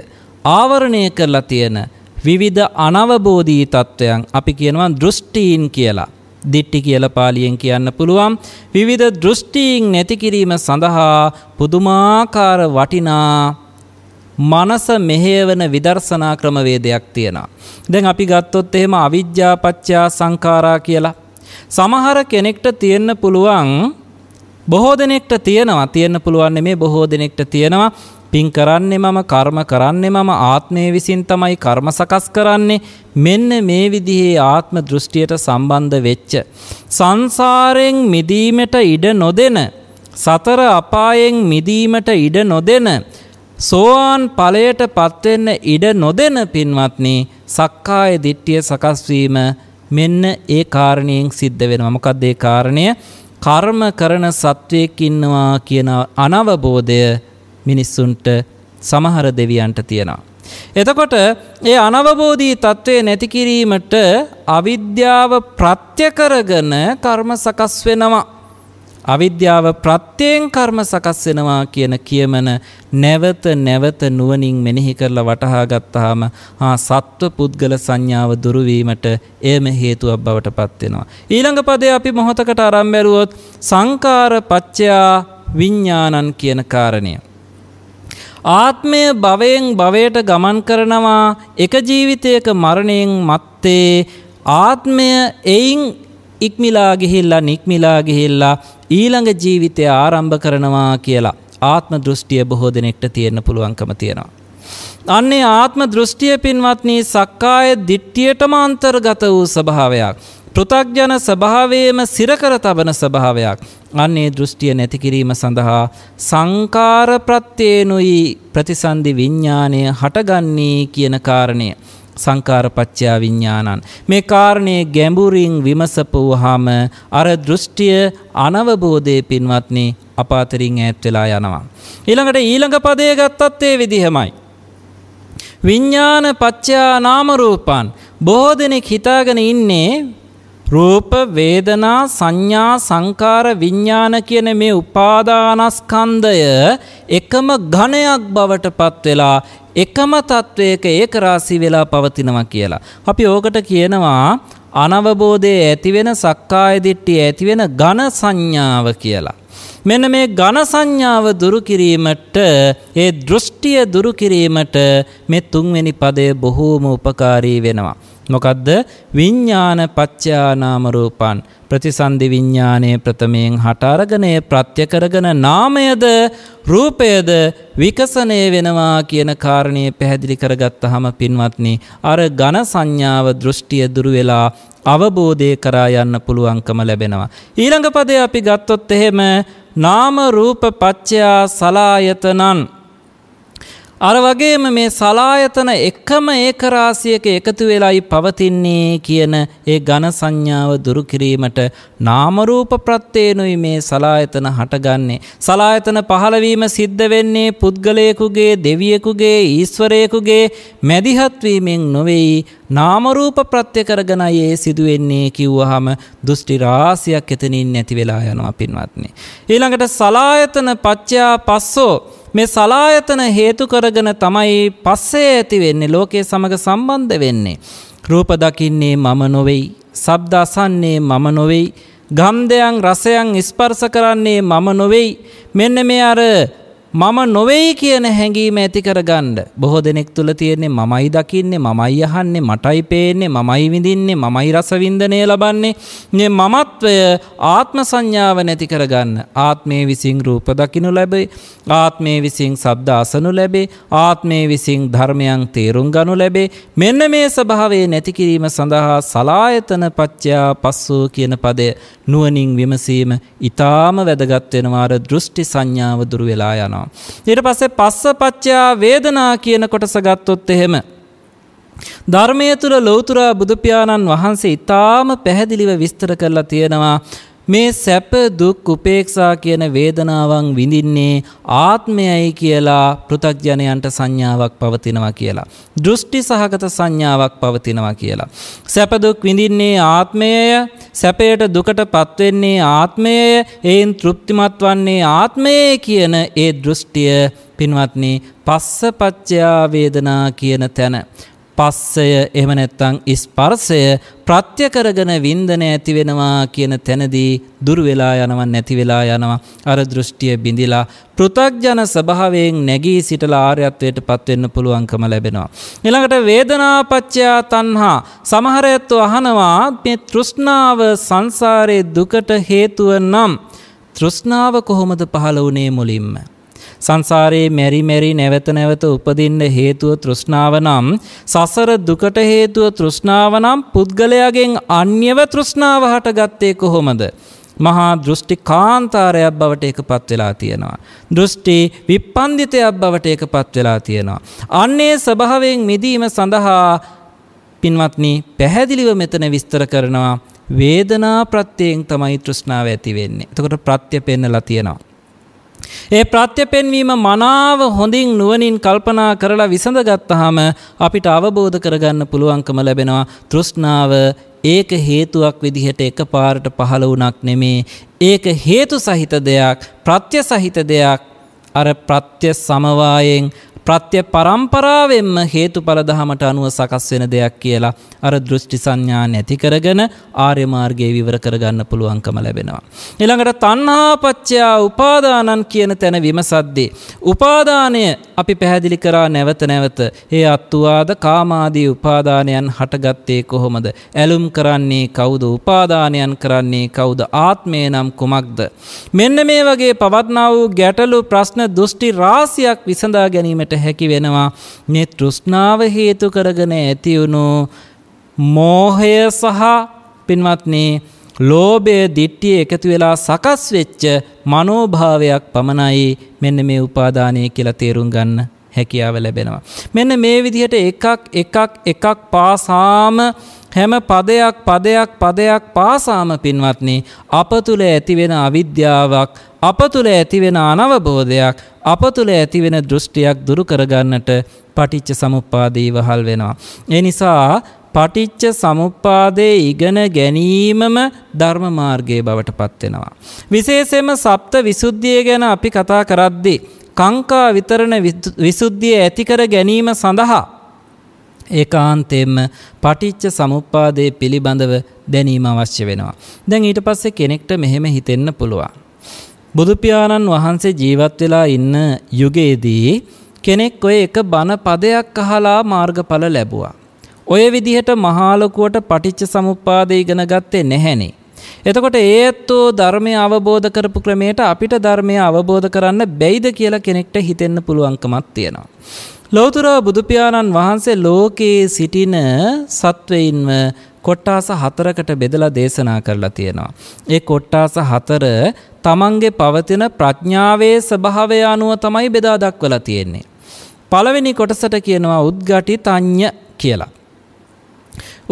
A: ආවරණය කරලා තියෙන විවිධ අනවබෝධී තත්ත්වයන් අපි කියනවා දෘෂ්ටීන් කියලා. දිට්ටි කියල පාලියෙන් කියන්න පුළුවන් විවිධ දෘෂ්ටීන් නැතිකිරීම සඳහා පුදුමාකාර වටිනා මනස මෙහෙවන විදර්ශනා ක්‍රමවේදයක් තියෙනවා. දැන් අපි ගත්තොත් එහෙම අවිද්‍යාපච්චා සංකාරා කියලා. සමහර කෙනෙක්ට තියෙන්න පුළුවන් බොහෝ දෙනෙක්ට තියෙනවා තියෙන්න පුළුවන් මේ බොහෝ දෙනෙක්ට තියෙනවා පින් කරන්නේ මම කර්ම කරන්නේ මම ආත්මය විසින් තමයි කර්ම සකස් කරන්නේ මෙන්න මේ විදිහේ ආත්ම දෘෂ්ටියට සම්බන්ධ වෙච්ච. සංසාරයෙන් මිදීමට ඉඩ නොදෙන සතර අපායෙන් මිදීමට ඉඩ නොදෙන සෝවාන් ඵලයට පත්වෙන්න ඉඩ නොදෙන පින්වත්නි සක්කාය දිට්ඨිය සකස් වීම මෙන්න ඒ කාරණයෙන් සිද්ධ වෙනවා. මොකක්ද ඒ කාරණය? කර්ම කරන සත්වයෙක් ඉන්නවා කියන අනවබෝධය මිනිස්සුන්ට සමහර දෙවියන්ට තියෙනවා. එතකොට ඒ අනවබෝධී තත්ත්වය නැති කිරීමට අවිද්‍යාව ප්‍රත්‍ය කරගෙන කර්ම සකස් වෙනවා. අවිද්‍යාව ප්‍රත්‍යයෙන් කර්ම සකස් වෙනවා කියන කියමන නැවත නැවත නුවණින් මෙනෙහි කරලා වටහා ගත්තාම ආ සත්ව පුද්ගල සංඥාව දුරු වීමට එයම හේතුවක් බවට පත් වෙනවා. ඊළඟ පදේ අපි මොහොතකට අරන් බැලුවොත් සංකාර පච්චයා විඥානන් කියන කාරණය. ආත්මය භවයෙන් භවයට ගමන් කරනවා එක ජීවිතයක මරණයෙන් මත්තේ ආත්මය එයින් ඉක්මිලා ගිහිල්ලා නික්මිලා ගිහිල්ලා ඊළඟ ජීවිතය ආරම්භ කරනවා කියලා ආත්ම දෘෂ්ටිය බොහෝ දෙනෙක්ට තියෙන්න පුළුවන්කම තියෙනවා. අන්නේ ආත්ම දෘෂ්ටිය පින්වත්නී සක්කාය දිට්ටියටම අන්තර්ගත වූ ස්වභාවයක්. පෘථග්ජන ස්වභාවයේම සිරකර තබන ස්වභාවයක්. අන්නේ දෘෂ්ටිය නැති කිරීම සඳහා සංකාර ප්‍රත්‍යේනුයි ප්‍රතිසන්දි විඥාණය හටගන්නේ කියන කාරණය. සංකාරපච්චා විඤ්ඥාණන්. මේ කාරණය ගැඹුරින් විමසපුූහාම අර දෘෂ්ටිය අනවබෝධය පින්වත්නි අපාතරින් ඇත් වෙලා යනවා. ඊළඟට ඊළඟ පදය ගත්තත්තේ විදිහමයි. විඤ්ඥාන පච්චා නාමරූපන් බෝධනෙක් හිතාගෙන ඉන්නේ රූප වේදනා සංඥා සංකාර විඥාන කියන මේ උපාදානස්කන්ධය එකම ඝණයක් බවට පත් වෙලා එකම තත්වයක ඒක රාශි වෙලා පවතිනවා කියලා. අපි ඕකට කියනවා අනවබෝධයේ ඇති වෙන සක්කාය දිට්ඨිය ඇති වෙන ඝන සංඥාව කියලා. මෙන්න මේ ඝන සංඥාව දුරු කිරීමට ඒ දෘෂ්ටිය දුරු කිරීමට මේ තුන්වෙනි පදය බොහෝම උපකාරී වෙනවා. මොකක්ද විඤ්ඥාන පච්චානාම රූපන් ප්‍රතිසන්ධි විඤ්ඥානය ප්‍රථමයෙන් හටාරගනය ප්‍රත්‍යකරගන නාමයද රූපයද විකසනය වෙනවා කියන කාරණය පැහැදිලි කරගත්ත හම පින්වත්නි. අර ගණ සංඥාව දෘෂ්ටිය දුරුවෙලා අවබෝධය කරා යන්න පුළුවන්කම ලැබෙනවා. ඊළඟ පදේ අපි ගත්තොත් එහෙම නාම රූප පච්චයා සලායතනන්. අර වගේම මේ සලායතන එකම ඒකරාසියක එකතු වෙලයි පවතින්නේ කියන ඒ ඝන සංඥාව දුරු කිරීමට නාම රූප ප්‍රත්‍යේනුයි මේ සලායතන හටගන්නේ සලායතන පහළවීම සිද්ධ වෙන්නේ පුද්ගලයෙකුගේ දෙවියෙකුගේ ඊශ්වරයෙකුගේ මැදිහත් වීමෙන් නොවේයි නාම රූප ප්‍රත්‍ය කරගෙනයි ඒ සිදුවෙන්නේ කිව්වහම දෘෂ්ටි රාශියක් එතනින් නැති වෙලා යනවා පින්වත්නි ඊළඟට සලායතන පත්‍යා පස්සෝ මේ සලායතන හේතු කරගෙන තමයි පස්සේ ඇති වෙන්නේ ලෝකයේ සමග සම්බන්ධ වෙන්නේ. රූප දකින්නේ මම නොවෙයි. ශබ්ද අසන්නේ මම නොවෙයි. ගන්ධයන් රසයන් ස්පර්ශ කරන්නේ මම නොවෙයි. මෙන්න මේ අර මම නොවෙයි කියන හැඟීම ඇති කරගන්න. බොහෝ දෙනෙක් තුල තියෙන්නේ මමයි දකින්නේ, මමයි අහන්නේ, මටයි පේන්නේ, මමයි විඳින්නේ, මමයි රසවින්දනය ලබන්නේ. මේ මමත්වය ආත්ම සංඥාව නැති කරගන්න. ආත්මයේ විසින් රූප දකිනු ලැබේ, ආත්මයේ විසින් ශබ්ද අසනු ලැබේ, ආත්මයේ විසින් ධර්මයන් තේරුම් ගනු ලැබේ. මෙන්න මේ ස්වභාවය නැති කිරීම සඳහා සලායතන පච්චයා පස්සෝ කියන පදය නුවණින් විමසීම ඊටාම වැදගත් වෙනවා. අර දෘෂ්ටි සංඥාව දුරු වෙලා යනවා. වෙනවා. ඊට පස්සේ පස්ස පච්චයා වේදනා කියන කොටස ගත්තොත් එහෙම ධර්මය තුළ ලෝතුරා බුදුපාණන් වහන්සේ ඉතාම පැහැදිලිව විස්තර කරලා තියෙනවා මේ සැප දුක් උපේක්ෂා කියන වේදනාවන් විඳින්නේ ආත්මයයි කියලා පෘථග්ජනයන්ට සංඥාවක් පවතිනවා කියලා. දෘෂ්ටි සහගත සංඥාවක් පවතිනවා කියලා. සැප දුක් විඳින්නේ ආත්මයය, සැපයට දුකට පත්වෙන්නේ ආත්මයය, ඒන් තෘප්තිමත් වන්නේ ආත්මයය කියන ඒ දෘෂ්ටිය පින්වත්නි පස්සපච්චයා වේදනා කියන තැන පස්සය එහෙම නැත්නම් ස්පර්ශය ප්‍රත්‍ය කරගෙන වින්දන ඇති වෙනවා කියන තැනදී දුර වෙලා යනවා නැති වෙලා යනවා අර දෘෂ්ටිය බිඳිලා පෘථග්ජන ස්වභාවයෙන් නැගී සිටලා ආර්යත්වයටපත් වෙන්න පුළුවන්කම ලැබෙනවා ඊළඟට වේදනාපච්චය තණ්හා සමහර අයත් අහනවා මේ තෘෂ්ණාව සංසාරේ දුකට හේතුව නම් තෘෂ්ණාව කොහොමද පහළ වුණේ මුලින්ම සංසාරේ මෙරි මෙරි නැවත නැවත උපදින්න හේතුව තෘෂ්ණාව නම් සසර දුකට හේතුව තෘෂ්ණාව නම් පුද්ගලයාගෙන් අන්‍යව තෘෂ්ණාව හටගත්තේ කොහොමද? මහා දෘෂ්ටි කාන්තාරයක් බවට එකපත් වෙලා තියෙනවා. දෘෂ්ටි විපන්දිතයක් බවට එකපත් වෙලා තියෙනවා. අන්නේ ස්වභාවයෙන් මිදීම සඳහා පින්වත්නි පැහැදිලිව මෙතන විස්තර කරනවා වේදනා ප්‍රත්‍යයෙන් තමයි තෘෂ්ණාව ඇති වෙන්නේ. එතකොට ප්‍රත්‍ය පෙන්නලා තියෙනවා. ඒ ප්‍රත්‍ය පෙන්වීම මනාව හොඳින් නුවණින් කල්පනා කරලා විසඳගත්තාම අපිට අවබෝධ කරගන්න පුළුවන්කම ලැබෙනවා තෘෂ්ණාව ඒක හේතුවක් විදිහට එකපාරට පහළ වුණක් නෙමේ ඒක හේතු සහිත දෙයක් ප්‍රත්‍ය සහිත දෙයක් අර ප්‍රත්‍ය සමවායෙන් ප්‍රත්‍ය පරම්පරාවෙන්ම හේතුඵල දහමට අනුව සකස් වෙන දෙයක් කියලා අර දෘෂ්ටි සංඥා නැති කරගෙන ආර්ය මාර්ගයේ විවර කරගන්න පුළුවන්කම ලැබෙනවා. ඊළඟට තණ්හාපච්චයා උපාදානන් කියන තැන විමසද්දී උපාදානය අපි පැහැදිලි කරා නැවත නැවත ඒ අත්වාද කාමාදී උපාදානයන් හටගත්තේ කොහොමද? ඇලුම් කරන්නේ කවුද? උපාදානයන් කරන්නේ කවුද? ආත්මය නම් කුමක්ද? මෙන්න මේ වගේ පවත්නා වූ ගැටලු ප්‍රශ්න දෘෂ්ටි රාශියක් විසඳා ගැනීමට හැකි වෙනවා මේ තෘෂ්ණාව හේතු කරගෙන ඇතිවුණු මෝහය සහ පින්වත්නි ලෝභය දිට්ඨිය එකතු වෙලා සකස් වෙච්ච මනෝභාවයක් පමණයි මෙන්න මේ උපාදානය කියලා තේරුම් ගන්න හැකියාව ලැබෙනවා. මෙන්න මේ විදිහට එකක් එකක් එකක් පාසාම හැම පදයක් පදයක් පදයක් පාසාම පින්වත්නි අප තුල ඇතිවෙන අවිද්‍යාවක් අප තුල ඇතිවෙන අනවබෝධයක් අප තුල ඇතිවෙන දෘෂ්ටියක් දුරු කරගන්නට පටිච්ච සමුප්පාදේ ඉවහල් වෙනවා. ඒ නිසා පටිච්ච සමුප්පාදේ ඉගෙන ගැනීමම ධර්ම මාර්ගයේ බවට පත් වෙනවා. විශේෂයෙන්ම සප්ත විසුද්ධිය ගැන අපි කතා කරද්දී කාංකා විතරණ විසුද්ධිය ඇති කර ගැනීම සඳහා ඒකාන්තයෙන්ම පටිච්ච සමුප්පාදයේ පිළිබඳව දැනීම අවශ්‍ය වෙනවා. දැන් ඊට පස්සේ කෙනෙක්ට මෙහෙම හිතෙන්න පුළුවන්. බුදු පියාණන් වහන්සේ ජීවත් වෙලා ඉන්න යුගයේදී කෙනෙක් ඔය එක බණ පදයක් අහලා මාර්ගඵල ලැබුවා. ඔය විදිහට මහාලොකුවට පටිච්ච සමුප්පාදය ඉගෙන ගත්තේ නැහැනේ. එතකොට ඒත්තෝ ධර්මය අවබෝධ කරපු ක්‍රමයට අපිට ධර්මය අවබෝධ කරන්න බැයිද කියලා කෙනෙක්ට හිතෙන්න පුළුවන්කමක් තියෙනවා. ලෝතුරා බුදුපියාණන් වහන්සේ ලෝකයේ සිටින සත්වයින්ම කොට්ටාස හතරකට බෙදලා දේශනා කරලා තියෙනවා. ඒ කොට්ටාස හතර තමන්ගේ පවතින ප්‍රඥාවේ ස්වභාවය අනුව තමයි බෙදා දක්වලා තියෙන්නේ. පළවෙනි කොටසට කියනවා උද්ගටිතඤ්ඤ කියලා.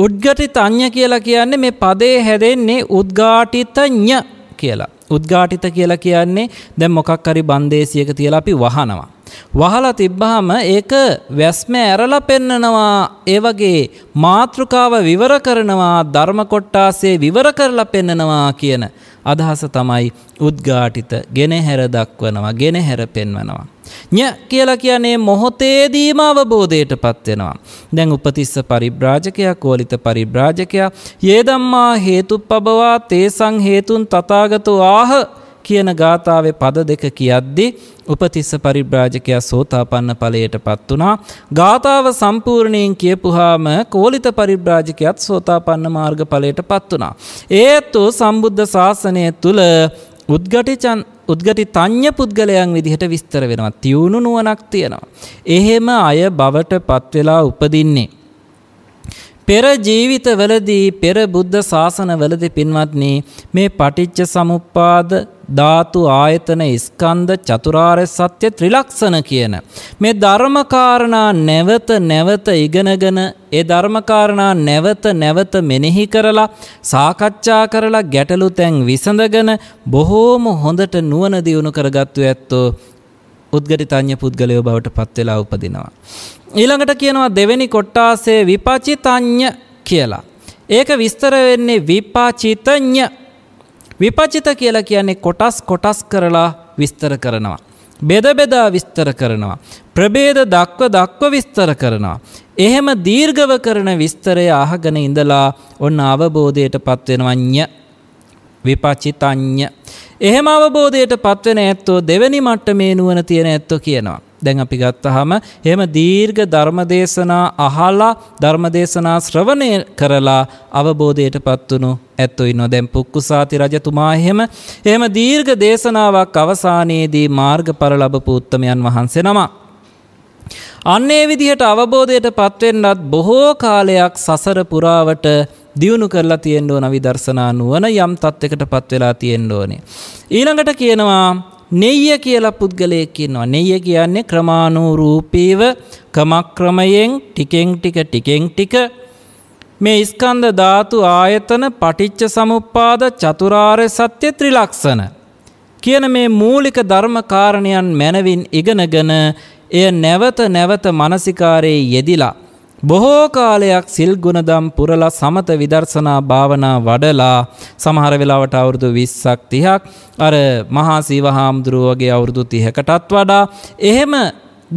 A: උද්ගටිතඤ්ඤ කියලා කියන්නේ මේ පදේ හැදෙන්නේ උද්ඝාටිතඤ්ඤ කියලා. උද්ඝාටිත කියලා කියන්නේ දැන් මොකක් හරි බන්දේසියක තියලා අපි වහනවා. වහලා තිබ්බහම ඒක වැස්ම ඇරලා පෙන්නනවා ඒ වගේ මාතෘකාව විවර කරනවා ධර්ම කොටාසේ විවර කරලා පෙන්නනවා කියන අදහස තමයි උද්ඝාටිත ගෙනහැර දක්වනවා ගෙනහැර පෙන්වනවා ඤ කියලා කියන්නේ මොහොතේදීම අවබෝධයටපත් වෙනවා දැන් උපතිස්ස පරිබ්‍රාජකයා කෝලිත පරිබ්‍රාජකයා යේ ධම්මා හේතුප්පබවා තේසං හේතුන් තථාගතෝ ආහ කියන ගාථාවේ පද දෙක කියද්දී උපතිස්ස පරිබ්‍රාජකයා සෝතාපන්න ඵලයට පත් වුණා. ගාථාව සම්පූර්ණයෙන් කියපුවාම කෝලිත පරිබ්‍රාජකයාත් සෝතාපන්න මාර්ග ඵලයට පත් වුණා. ඒත් සම්බුද්ධ ශාසනය තුල උද්ගටිචන් උද්ගටි තඤ්ඤ පුද්ගලයන් විදිහට විස්තර වෙනවා. තියුණු නුවණක් තියෙනවා. එහෙම අය බවට පත් වෙලා උපදින්නේ. පෙර ජීවිතවලදී පෙර බුද්ධ ශාසනවලදී පින්වත්නි මේ පටිච්ච සමුප්පාද ධාතු ආයතන ස්කන්ධ චතුරාර්ය සත්‍ය ත්‍රිලක්ෂණ කියන මේ ධර්මකාරණා නැවත නැවත ඉගෙනගෙන ඒ ධර්මකාරණා නැවත නැවත මෙනෙහි කරලා සාකච්ඡා කරලා ගැටලු තැන් විසඳගෙන බොහෝම හොඳට නුවණ දියුණු කරගත්තු ඇත්තෝ උද්ගටිතඥ පුද්ගලයෝ බවට පත්වෙලා උපදිනවා. ඊළඟට කියනවා දෙවෙනි කොට්ටාසේ විපචිතඥ කියලා. ඒක විස්තර වෙන්නේ විපාචිතඥ විපචිත කියලා කියන්නේ කොටස් කොටස් කරලා විස්තර කරනවා. බෙද බෙදා විස්තර කරනවා. ප්‍රභේද දක්ව දක්ව විස්තර කරනවා. එහෙම දීර්ඝව කරන විස්තරය අහගෙන ඉඳලා ඔන්න අවබෝධයට පත්වෙනවා විපච්චිතඥ්ඥ. එහෙම අවබෝධයට පත්වෙන ඇත්තෝ දෙවැනි මට්ටමේ නුවන තියෙන ඇත්තෝ කියනවා. දැන් අපි ගත්තහම හෙම දීර්ඝ ධර්මදේශනා අහලා ධර්මදේශනා ශ්‍රවණය කරලා අවබෝධයට පත්වනු ඇත්තුයි නොදැම් පුක්කුසාති රජතුමා එහෙම එහෙම දීර්ඝ දේශනාවක් අවසානයේදී මාර්ගඵල ලබපු උත්තමයන් වහන්සේ නමා. අන්නේ විදිහට අවබෝධයට පත්වෙන්නත් බොහෝ කාලයක් සසර පුරාවට දියුණු කරලා තියෙන්න ඕන විදර්ශනා නුවණ යම් තත්යකටපත් වෙලා තියෙන්න ඕනේ. ඊළඟට කියනවා නෙය්‍ය කියලා පුද්ගලයෙක් කියනවා. නෙය්‍ය කියන්නේ ක්‍රමානුරූපීව ක්‍රමක්‍රමයෙන් ටිකෙන් ටික ටිකෙන් ටික මේ ස්කන්ධ ධාතු ආයතන පටිච්ච සමුප්පාද චතුරාර්ය සත්‍ය ත්‍රිලක්ෂණ කියන මේ මූලික ධර්ම කාරණයන් මනවින් ඉගෙනගෙන එය නැවත නැවත මානසිකාරයේ යෙදිලා බොහෝ කාලයක් සිල් ගුණදම් පුරලා සමත විදර්ශනා භාවනා වඩලා සමහර වෙලාවට අවුරුදු 20ක් 30ක් අර මහා සීවහාම්දුරුව වගේ අවුරුදු 30කටත් වඩා එහෙම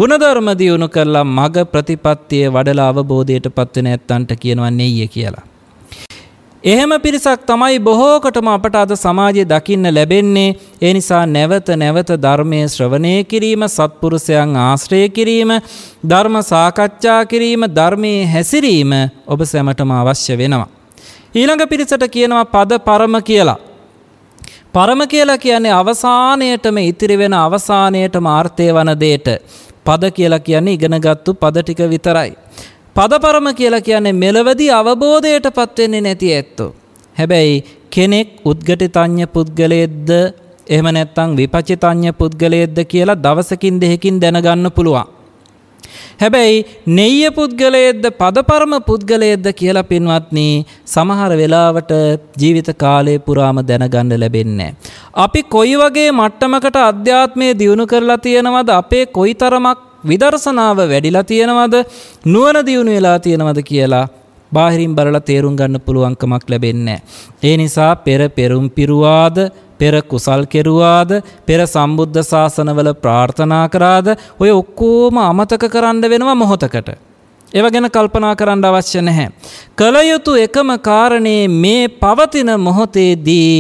A: ගුණධර්ම දියුණු කරලා මග ප්‍රතිපත්තියේ වඩලා අවබෝධයට පත්වෙන ඇත්තන්ට කියනවා නෙయ్య කියලා. එහෙම පිරිසක් තමයි බොහෝකටම අපට අද සමාජයේ දකින්න ලැබෙන්නේ. ඒ නිසා නැවත නැවත ධර්මයේ ශ්‍රවණය කිරීම, සත්පුරුෂයන් ආශ්‍රය කිරීම, ධර්ම සාකච්ඡා කිරීම, ධර්මයේ හැසිරීම ඔබ සැමටම අවශ්‍ය වෙනවා. ඊළඟ පිරිසට කියනවා පද පරම කියලා. පරම කියලා කියන්නේ අවසානයටම ඉතිරි වෙන අවසානයටම ආර්ථය වන දෙයට. පද කියලා කියන්නේ ඉගෙනගත්තු පද ටික විතරයි. පදපරම කියලා කියන්නේ මෙලවදී අවබෝධයට පත්වෙන්නේ නැති ඇත්තෝ. හැබැයි කෙනෙක් උද්ගටිතඥ පුද්ගලයෙක්ද එහෙම නැත්නම් විපචිතඥ පුද්ගලයෙක්ද කියලා දවසකින් දෙකකින් දැනගන්න පුළුවන්. හැබැයි නෙය්‍ය පුද්ගලයෙක්ද පදපරම පුද්ගලයෙක්ද කියලා පින්වත්නි සමහර වෙලාවට ජීවිත කාලය පුරාම දැනගන්න ලැබෙන්නේ අපි කොයි වගේ මට්ටමකට අධ්‍යාත්මය දියුණු කරලා තියෙනවද අපේ කොයි තරමක් විදර්ශනාව වැඩිලා තියෙනවද නුවණ දියුණු වෙලා තියෙනවද කියලා බාහිරින් බලලා තේරුම් ගන්න පුළුවන්කමක් ලැබෙන්නේ ඒ නිසා පෙර පෙරුම් පිරුවාද පෙර කුසල් කෙරුවාද පෙර සම්බුද්ධ ශාසනවල ප්‍රාර්ථනා කරාද ඔය ඔක්කොම අමතක කරන්න වෙනවා මොහොතකට. ඒව ගැන කල්පනා කරන්න අවශ්‍ය නැහැ. කළ යුතු එකම කාරණේ මේ පවතින මොහොතේදී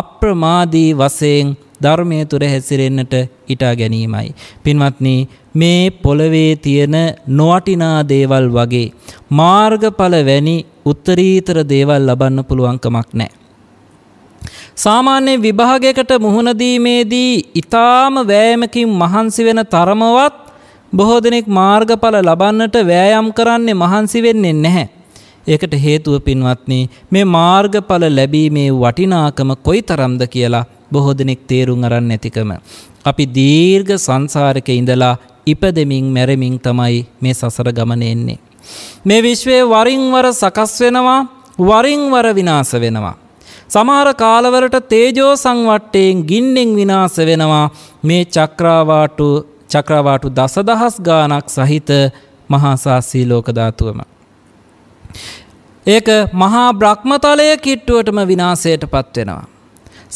A: අප්‍රමාදී වශයෙන් ධර්මයේ තුර හැසිරෙන්නට ඊටා ගැනීමයි. පින්වත්නි මේ පොළවේ තියෙන නොවටිනා දේවල් වගේ මාර්ගඵල වැනි උත්තරීතර දේවල් ලබන්න පුළුවන්කමක් නැහැ. සාමාන්‍ය විභාගයකට මුහුණ දීමේදී ඊටාම වෑයමකින් මහන්සි වෙන තරමවත් බොහෝ දෙනෙක් මාර්ගඵල ලබන්නට වෑයම් කරන්නේ මහන්සි වෙන්නේ නැහැ. ඒකට හේතුව පින්වත්නි මේ මාර්ගඵල ලැබීමේ වටිනාකම කොයිතරම්ද කියලා බොහෝ දෙනෙක් තේරුම් අරන් නැතිකම. අපි දීර්ඝ සංසාරක ඉඳලා ඉපදෙමින් මැරෙමින් තමයි මේ සසර ගමන එන්නේ. මේ විශ්වයේ වරින් වර සකස් වෙනවා වරින් වර විනාශ වෙනවා. සමහර කාලවලට තේජෝ සංවට්ටයෙන් ගින්නෙන් විනාශ වෙනවා මේ චක්‍රාවාටු චක්‍රාවාටු දසදහස් ගානක් සහිත මහාසාසී ලෝකධාතුවම. ඒක මහා බ්‍රහ්මතලය කිට්ටුවටම විනාසයට පත්වෙනවා.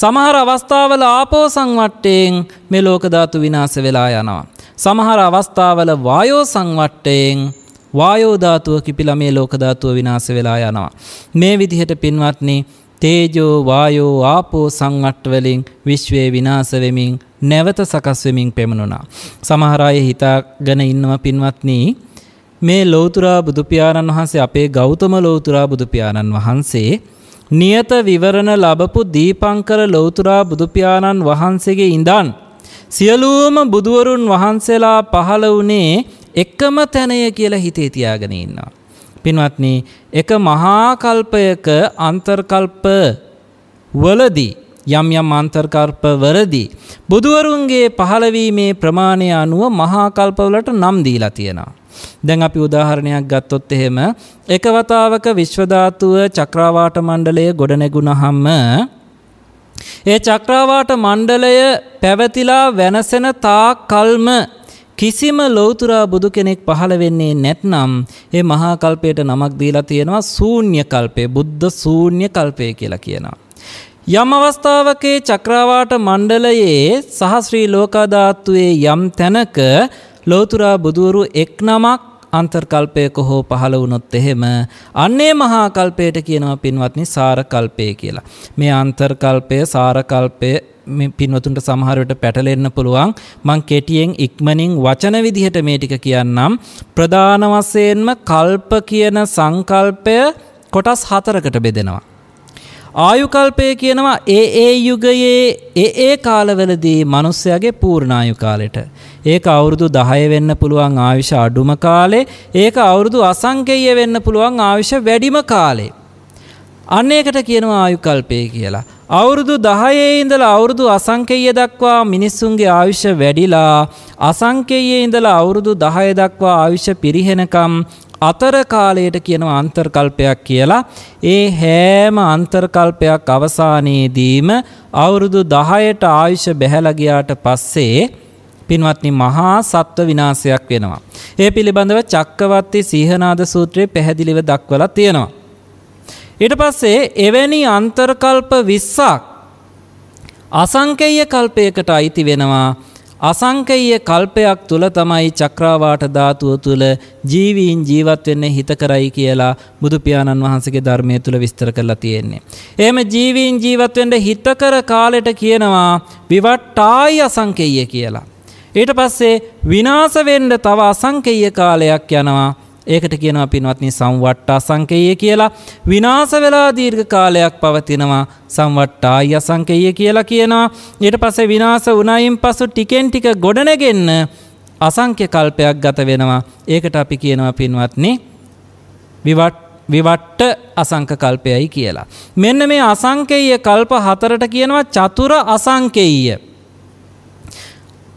A: සමහර අවස්ථාවල ආපෝ සංවට්ටයෙන් මේ ලෝකධාතු විනාස වෙලා යනවා. සමහර අවස්ථාවල වායෝ සංවට්ටයෙන් වායෝධාතුව කිපිල මේ ලෝකධාතුව විනාස වෙලා යනවා. මේ විදිහට පින්වත්නි තේජෝ වායෝ ආපෝ සංවට්වලින් විශ්වය විනාස වෙමින් නැවත සකස් වෙමින් පෙමුණුනා. සමහර අය හිතාගෙන ඉන්නව පින්වත්නි මේ ලෞතුරා බුදු පියාණන් වහන්සේ අපේ ගෞතම ලෞතුරා බුදු පියාණන් වහන්සේ නියත විවරණ ලැබපු දීපංකර ලෞතුරා බුදු පියාණන් වහන්සේගේ ඉඳන් සියලුවම බුදුවරුන් වහන්සේලා පහළ වුණේ එකම තැනය කියලා හිතේ තියාගෙන ඉන්නවා. පින්වත්නි, එක මහා කල්පයක අන්තර්කල්ප වලදී යම් යම් අන්තර්කල්ප වලදී බුදුවරුන්ගේ පහළවීමේ ප්‍රමාණය අනුව මහා කල්පවලට නම් දීලා තියෙනවා. දැන් අපි උදාහරණයක් ගත්තොත් එහෙම එක වතාවක විශ්ව ධාතුව චක්‍රාවාට මණ්ඩලය ගොඩනැගුණාම ඒ චක්‍රාවාට මණ්ඩලය පැවතිලා වෙනසෙන තාක් කල්ම කිසිම ලෞතුරා බුදු කෙනෙක් පහළ වෙන්නේ නැත්නම් ඒ මහා කල්පයට නමක් දීලා තියෙනවා ශූන්‍ය කල්පය බුද්ධ ශූන්‍ය කල්පය කියලා කියනවා. යම් අවස්ථාවකේ චක්‍රාවාට මණ්ඩලයේ සහ ශ්‍රී ලෝකධාතුවේ යම් තැනක ලෞතුරා බුදවරු එක් නමක් අන්තර්කල්පයක හෝ පහළ වුණොත් එහෙම අන්නේ මහාකල්පයට කියනවා පින්වත්නි සාරකල්පය කියලා. මේ අන්තර්කල්පය සාරකල්පය පින්වතුන්ට සමහරවට පැටලෙන්න පුළුවන් මං කෙටියෙන් ඉක්මනින් වචන විදිහට මේ ටික කියන්නම් ප්‍රධාන වශයෙන්ම කල්ප කියන සංකල්පය කොටස් හතරකට බෙදෙනවා ආයුකල්පය කියනවා ඒ ඒ යුගයේ ඒ ඒ කාලවලදී මනුස්සයාගේ පූර්ණායු කාලෙට ඒක අවුරුදු 10 වෙන්න පුළුවන් ආයුෂ අඩුම කාලේ ඒක අවුරුදු අසංකේය වෙන්න පුළුවන් ආයුෂ වැඩිම කාලේ අන්න ඒකට කියනවා ආයුකල්පය කියලා අවුරුදු දහයේ ඉඳලා අවුරුදු අසංකේය දක්වා මිනිස්සුන්ගේ ආයුෂ වැඩිලා අසංකේයේ ඉඳලා අවුරුදු දහය දක්වා ආයුෂ පිරිහෙනකම් අතර කාලයට කියනවා අන්තර්කල්පයක් කියලා ඒ හැම අන්තර්කල්පයක් අවසානයේදීම අවුරුදු දහයට ආයුෂ බැහැලගයාට පස්සේ පින්වත්නි මහා සත්ව විනාශයක් වෙනවා. ඒ පිළිබඳව චක්කවර්ති සීහනාද සූත්‍රයේ පැහැදිලිව දක්වලා තියෙනවා. ඊට පස්සේ එවැනි අන්තර්කල්ප 20ක් අසංකේය කල්පයකට අයිති වෙනවා. අසංකේය කල්පයක් තුල තමයි චක්‍රාවාට ධාතුව තුල ජීවීන් ජීවත් වෙන්න හිත කරයි කියලා බුදු පියාණන් වහන්සේගේ ධර්මයේ තුල විස්තර කරලා තියෙන්නේ. එහෙම ජීවීන් ජීවත් වෙන්න හිත කර කාලෙට කියනවා විවට්ටායි අසංකේය කියලා. ඊට පස්සේ විනාසවෙන්ඩ තව අසංකේය කාලයක් යනවා. ඒකට කියනවා පින්වත්නි සංවට්ට අසංකේය කියලා විනාස වෙලා දීර්ඝ කාලයක් පවතිනවා සංවට්ටායි අසංකේය කියලා කියනවා ඊට පස්සේ විනාස වුණයින් පසු ටිකෙන් ටික ගොඩනගෙන්න අසංඛ්‍ය කල්පයක් ගත වෙනවා ඒකට අපි කියනවා පින්වත්නි විවට්ට විවට්ට අසංක කල්පයයි කියලා. මෙන්න මේ අසංකේය කල්ප හතරට කියනවා චතුර අසංකේය.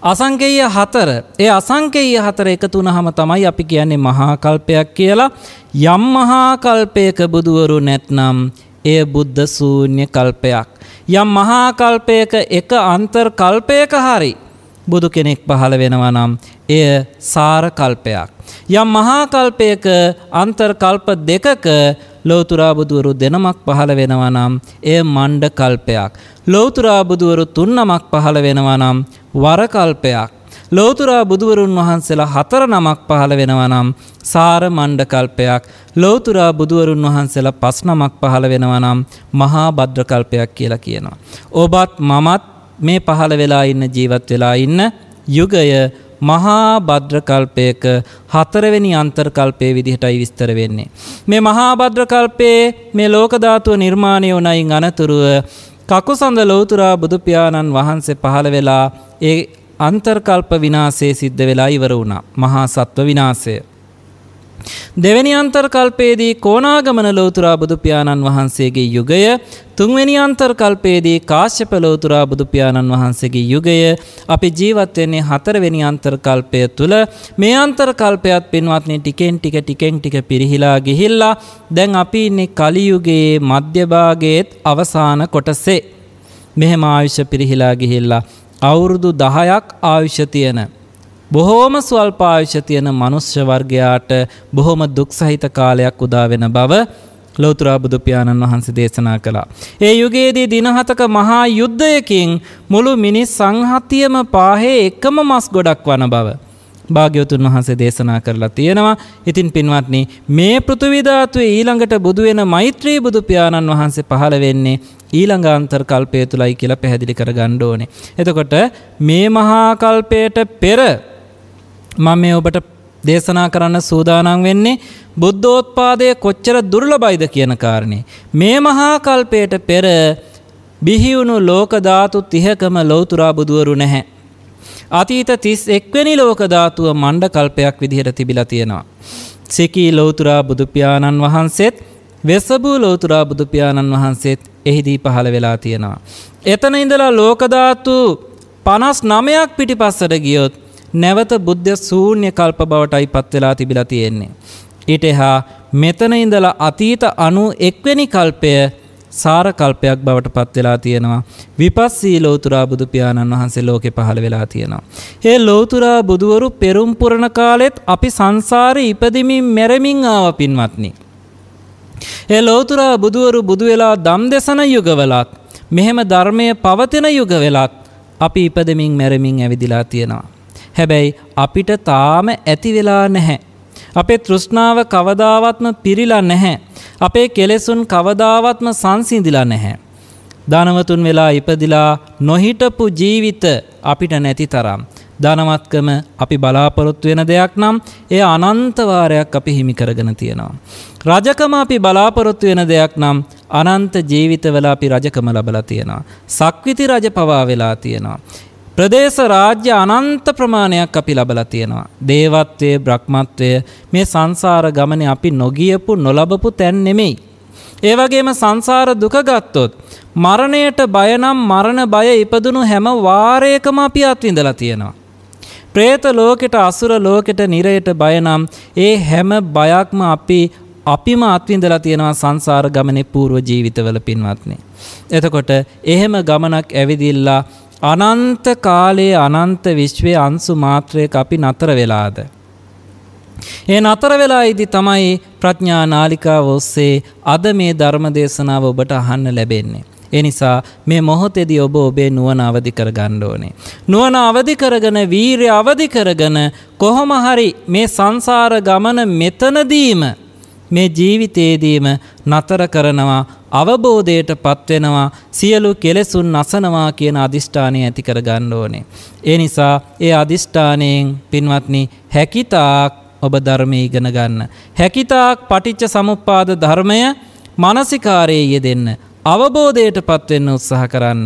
A: අසංකේය හතර ඒ අසංකේය හතර එකතු වුණහම තමයි අපි කියන්නේ මහා කල්පයක් කියලා යම් මහා කල්පයක බුදවරු නැත්නම් එය බුද්ධ ශූන්‍ය කල්පයක් යම් මහා කල්පයක එක අන්තර් කල්පයක හරි බුදු කෙනෙක් පහළ වෙනවා නම් එය සාර කල්පයක් යම් මහාකල්පයක අන්තර්කල්ප දෙකක ලෝතුරාබුදුවරු දෙනමක් පහළ වෙනවා නම් එය මණ්ඩ කල්පයක්. ලෝතුරාබුදුවරු තුන්නමක් පහළ වෙනවා නම් වරකල්පයක්. ලෝතුරා බුදුවරුන් වහන්සේලා හතර නමක් පහළ වෙනවා නම් සාර මණ්ඩකල්පයක් ලෝතුරා බුදුවරුන් වහන්සේලා පස් නමක් පහළ වෙනවා නම් මහා භද්‍රකල්පයක් කියලා කියනවා. ඔබත් මමත් මේ පහළ වෙලා ඉන්න ජීවත් වෙලා ඉන්න යුගය මහා භද්‍රකල්පයක හතරවෙනි අන්තර්කල්පය විදිහටයි විස්තර වෙන්නේ. මේ මහා භද්‍රකල්පයේ මේ ලෝකධාතුව නිර්මාණය වනයින් අනතුරුව කකුසඳ ලෝතුරා බුදුපාණන් වහන්සේ පහළ වෙලා ඒ අන්තර්කල්ප විනාසේ සිද්ධ වෙලා ඉවර වුණා. මහා සත්ව විනාසය. දෙවැනි අන්තර්කල්පයේදී කෝනාගමන ලෝතුරා බුදුපාණන් වහන්සේගේ යුගය තුන්වැනි අන්තර්කල්පයේදී කාශ්‍යප ලෝතුරා බුදුපාණන් වහන්සේගේ යුගය අපි ජීවත් වෙන්නේ හතරවෙනි අන්තර්කල්පය තුල මේ අන්තර්කල්පයත් පින්වත්නි ටිකෙන් ටික ටිකෙන් ටික පිරිහිලා ගිහිල්ලා දැන් අපි ඉන්නේ කලි යුගයේ මධ්‍යභාගයේත් අවසාන කොටසේ මෙහෙම ආයුෂ පිරිහිලා ගිහිල්ලා අවුරුදු 10ක් ආයුෂ තියෙනවා බොහෝම ස්වල්පායුෂ තියෙන මනුෂ්‍ය වර්ගයාට බොහොම දුක් සහිත කාලයක් උදා වෙන බව ලෝතුරා බුදුපාණන් වහන්සේ දේශනා කළා. ඒ යුගයේදී දිනහතක මහා යුද්ධයකින් මුළු මිනිස් සංහතියම පාහේ එකම මස් ගොඩක් වන බව. භාග්‍යවතුන් වහන්සේ දේශනා කරලා තියෙනවා. ඉතින් පින්වත්නි මේ පෘථිවි ධාතුවේ ඊළඟට බුදු වෙන මෛත්‍රී බුදු පියාණන් වහන්සේ පහළ වෙන්නේ ඊළඟ අන්තර් කල්පය තුලයි කියලා පැහැදිලි කරගන්න ඕනේ. එතකොට මේ මහා කල්පයට පෙර මම මේ ඔබට දේශනා කරන්න සූදානම් වෙන්නේ බුද්ධෝත්පාදය කොච්චර දුර්ලභයිද කියන කාරණේ. මේ මහා කල්පයට පෙර බිහිවුණු ලෝක ධාතු 30කම ලෞතුරා බුදවරු නැහැ. අතීත 31 වෙනි ලෝක ධාතුව මණ්ඩ කල්පයක් විදිහට තිබිලා තියෙනවා. සිකී ලෞතුරා බුදු පියාණන් වහන්සේත් වෙසබූ ලෞතුරා බුදු පියාණන් වහන්සේත් එහිදී පහළ වෙලා තියෙනවා. එතන ඉඳලා ලෝක ධාතු 59ක් පිටිපස්සට ගියොත් නැවත බුද්ධ ශූන්‍ය කල්ප බවටයි පත් වෙලා තිබිලා තියෙන්නේ. ඊට එහා මෙතන ඉඳලා අතීත 91 වෙනි කල්පය සාර කල්පයක් බවට පත් වෙලා තියෙනවා. විපස්සී ලෞතුරා බුදු පියාණන් වහන්සේ ලෝකේ පහළ වෙලා තියෙනවා. ඒ ලෞතුරා බුදවරු පෙරම් පුරණ කාලෙත් අපි සංසාරේ ඉපදෙමින් මැරෙමින් ආව පින්වත්නි. ඒ ලෞතුරා බුදවරු බුදු වෙලා දම් දෙසන යුගවලත් මෙහෙම ධර්මය පවතින යුග වෙලත් අපි ඉපදෙමින් මැරෙමින් ඇවිදිලා තියෙනවා. හැබැයි අපිට තාම ඇති වෙලා නැහැ. අපේ තෘෂ්ණාව කවදාවත්ම පිරිලා නැහැ. අපේ කෙලෙසුන් කවදාවත්ම සංසිඳිලා නැහැ. ධනවතුන් වෙලා ඉපදිලා නොහිටපු ජීවිත අපිට නැති තරම්. ධනවත්කම අපි බලාපොරොත්තු වෙන දෙයක් නම් ඒ අනන්තවාරයක් අපි හිමි කරගෙන තියෙනවා. රජකම අපි බලාපොරොත්තු වෙන දෙයක් නම් අනන්ත ජීවිතවල අපි රජකම ලබලා තියෙනවා. සක්විති රජ පවා වෙලා තියෙනවා. ප්‍රදේශ රාජ්‍ය අනන්ත ප්‍රමාණයක් අපි ලබලා තියෙනවා. දේවත්වයේ බ්‍රහ්මත්වය මේ සංසාර ගමනේ අපි නොගියපු නොලබපු තැන් නෙමෙයි. ඒ වගේම සංසාර දුක ගත්තොත් මරණයට බය නම් මරණ බය ඉපදුණු හැම වාරයකම අපි අත්විඳලා තියෙනවා. പ്രേත ලෝකෙට අසුර ලෝකෙට නිරයට බය නම් ඒ හැම බයක්ම අපි අපිම අත්විඳලා තියෙනවා සංසාර ගමනේ పూర్ව ජීවිතවල පින්වත්නි. එතකොට එහෙම ගමනක් ඇවිදිලා අනන්ත කාලයේ අනන්ත විශ්වයේ අංශු මාත්‍රයක අපි නතර වෙලාද. ඒ නතර වෙලා ඉදි තමයි ප්‍රඥා නාලිකාව ඔස්සේ අද මේ ධර්ම දේශනාව ඔබට අහන්න ලැබෙන්නේ. ඒ නිසා මේ මොහොතේදී ඔබ ඔබේ නුවණ අවදි කර ගන්න ඕනේ. නුවණ අවදි කරගෙන වීරිය අවදි කරගෙන කොහොම හරි මේ සංසාර ගමන මෙතනදීම මේ ජීවිතයේදීම නතර කරනවා අවබෝධයට පත්වෙනවා සියලු කෙලෙසුන් නසනවා කියන අධිෂ්ඨානය ඇති කර ගන්න ඕනේ. ඒ නිසා ඒ අධිෂ්ඨානයෙන් පින්වත්නි හැකිතාක් ඔබ ධර්මය ඉගෙන ගන්න. හැකිතාක් පටිච්ච සමුප්පාද ධර්මය මානසිකාරයේ යෙදෙන්න අවබෝධයට පත්වෙන්න උත්සාහ කරන්න.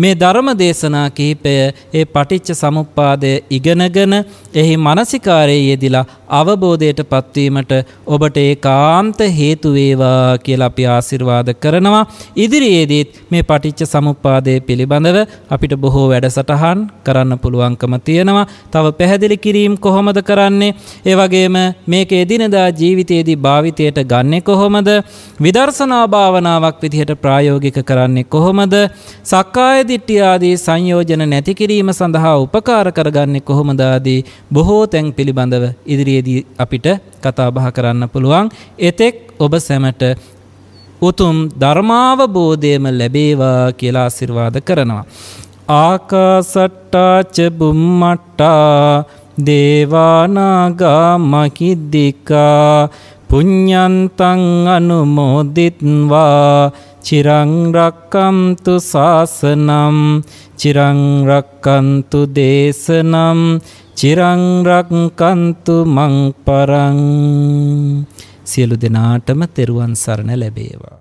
A: මේ ධර්ම දේශනා කිහිපය ඒ පටිච්ච සමුප්පාදය ඉගෙනගෙන එහි මානසිකාරයේ යෙදිලා අවබෝධයට පත්වීමට ඔබට ඒ කාන්ත හේතුවේවා කියලා අපි ආසිර්වාද කරනවා. ඉදිරියේදීත් මේ පටිච්ච සමුපාදය පිළිබඳව අපිට බොහෝ වැඩසටහන් කරන්න පුළුවන්කම තියෙනවා. තව පැහැදිලි කිරීම් කොහොමද කරන්නේ. ඒවගේම මේක එදිනදා ජීවිතයේදී භාවිතයට ගන්නේ කොහොමද. විදර්ශනා භාවනාවක් විදිහට ප්‍රායෝගික කරන්නේ කොහොමද. සක්කාය දිට්ටියාදී සංයෝජන නැතිකිරීම සඳහා උපකාර කරගන්නේ කොහොමදාදී බොහෝ තැන් පිළිබඳව ඉදිරියේ ඉදිරියේදී අපිට කතාබහ කරන්න පුළුවන් එතෙක් ඔබ සැමට උතුම් ධර්මාවබෝධයම ලැබේවා කියලා ආශිර්වාද කරනවා. ආකාසට්ටා චබුම්මට්ටා දේවානාගා මහිද්දිකා පුඤ්ඤන්තං අනුමෝදිත්වා චිරං රක්කන්තු ශාසනම් චිරං රක්කන්තු දේශනම් චිරං රක්කන්තු මං පරං සියලු දෙනාටම තෙරුවන් සරණ ලැබේවා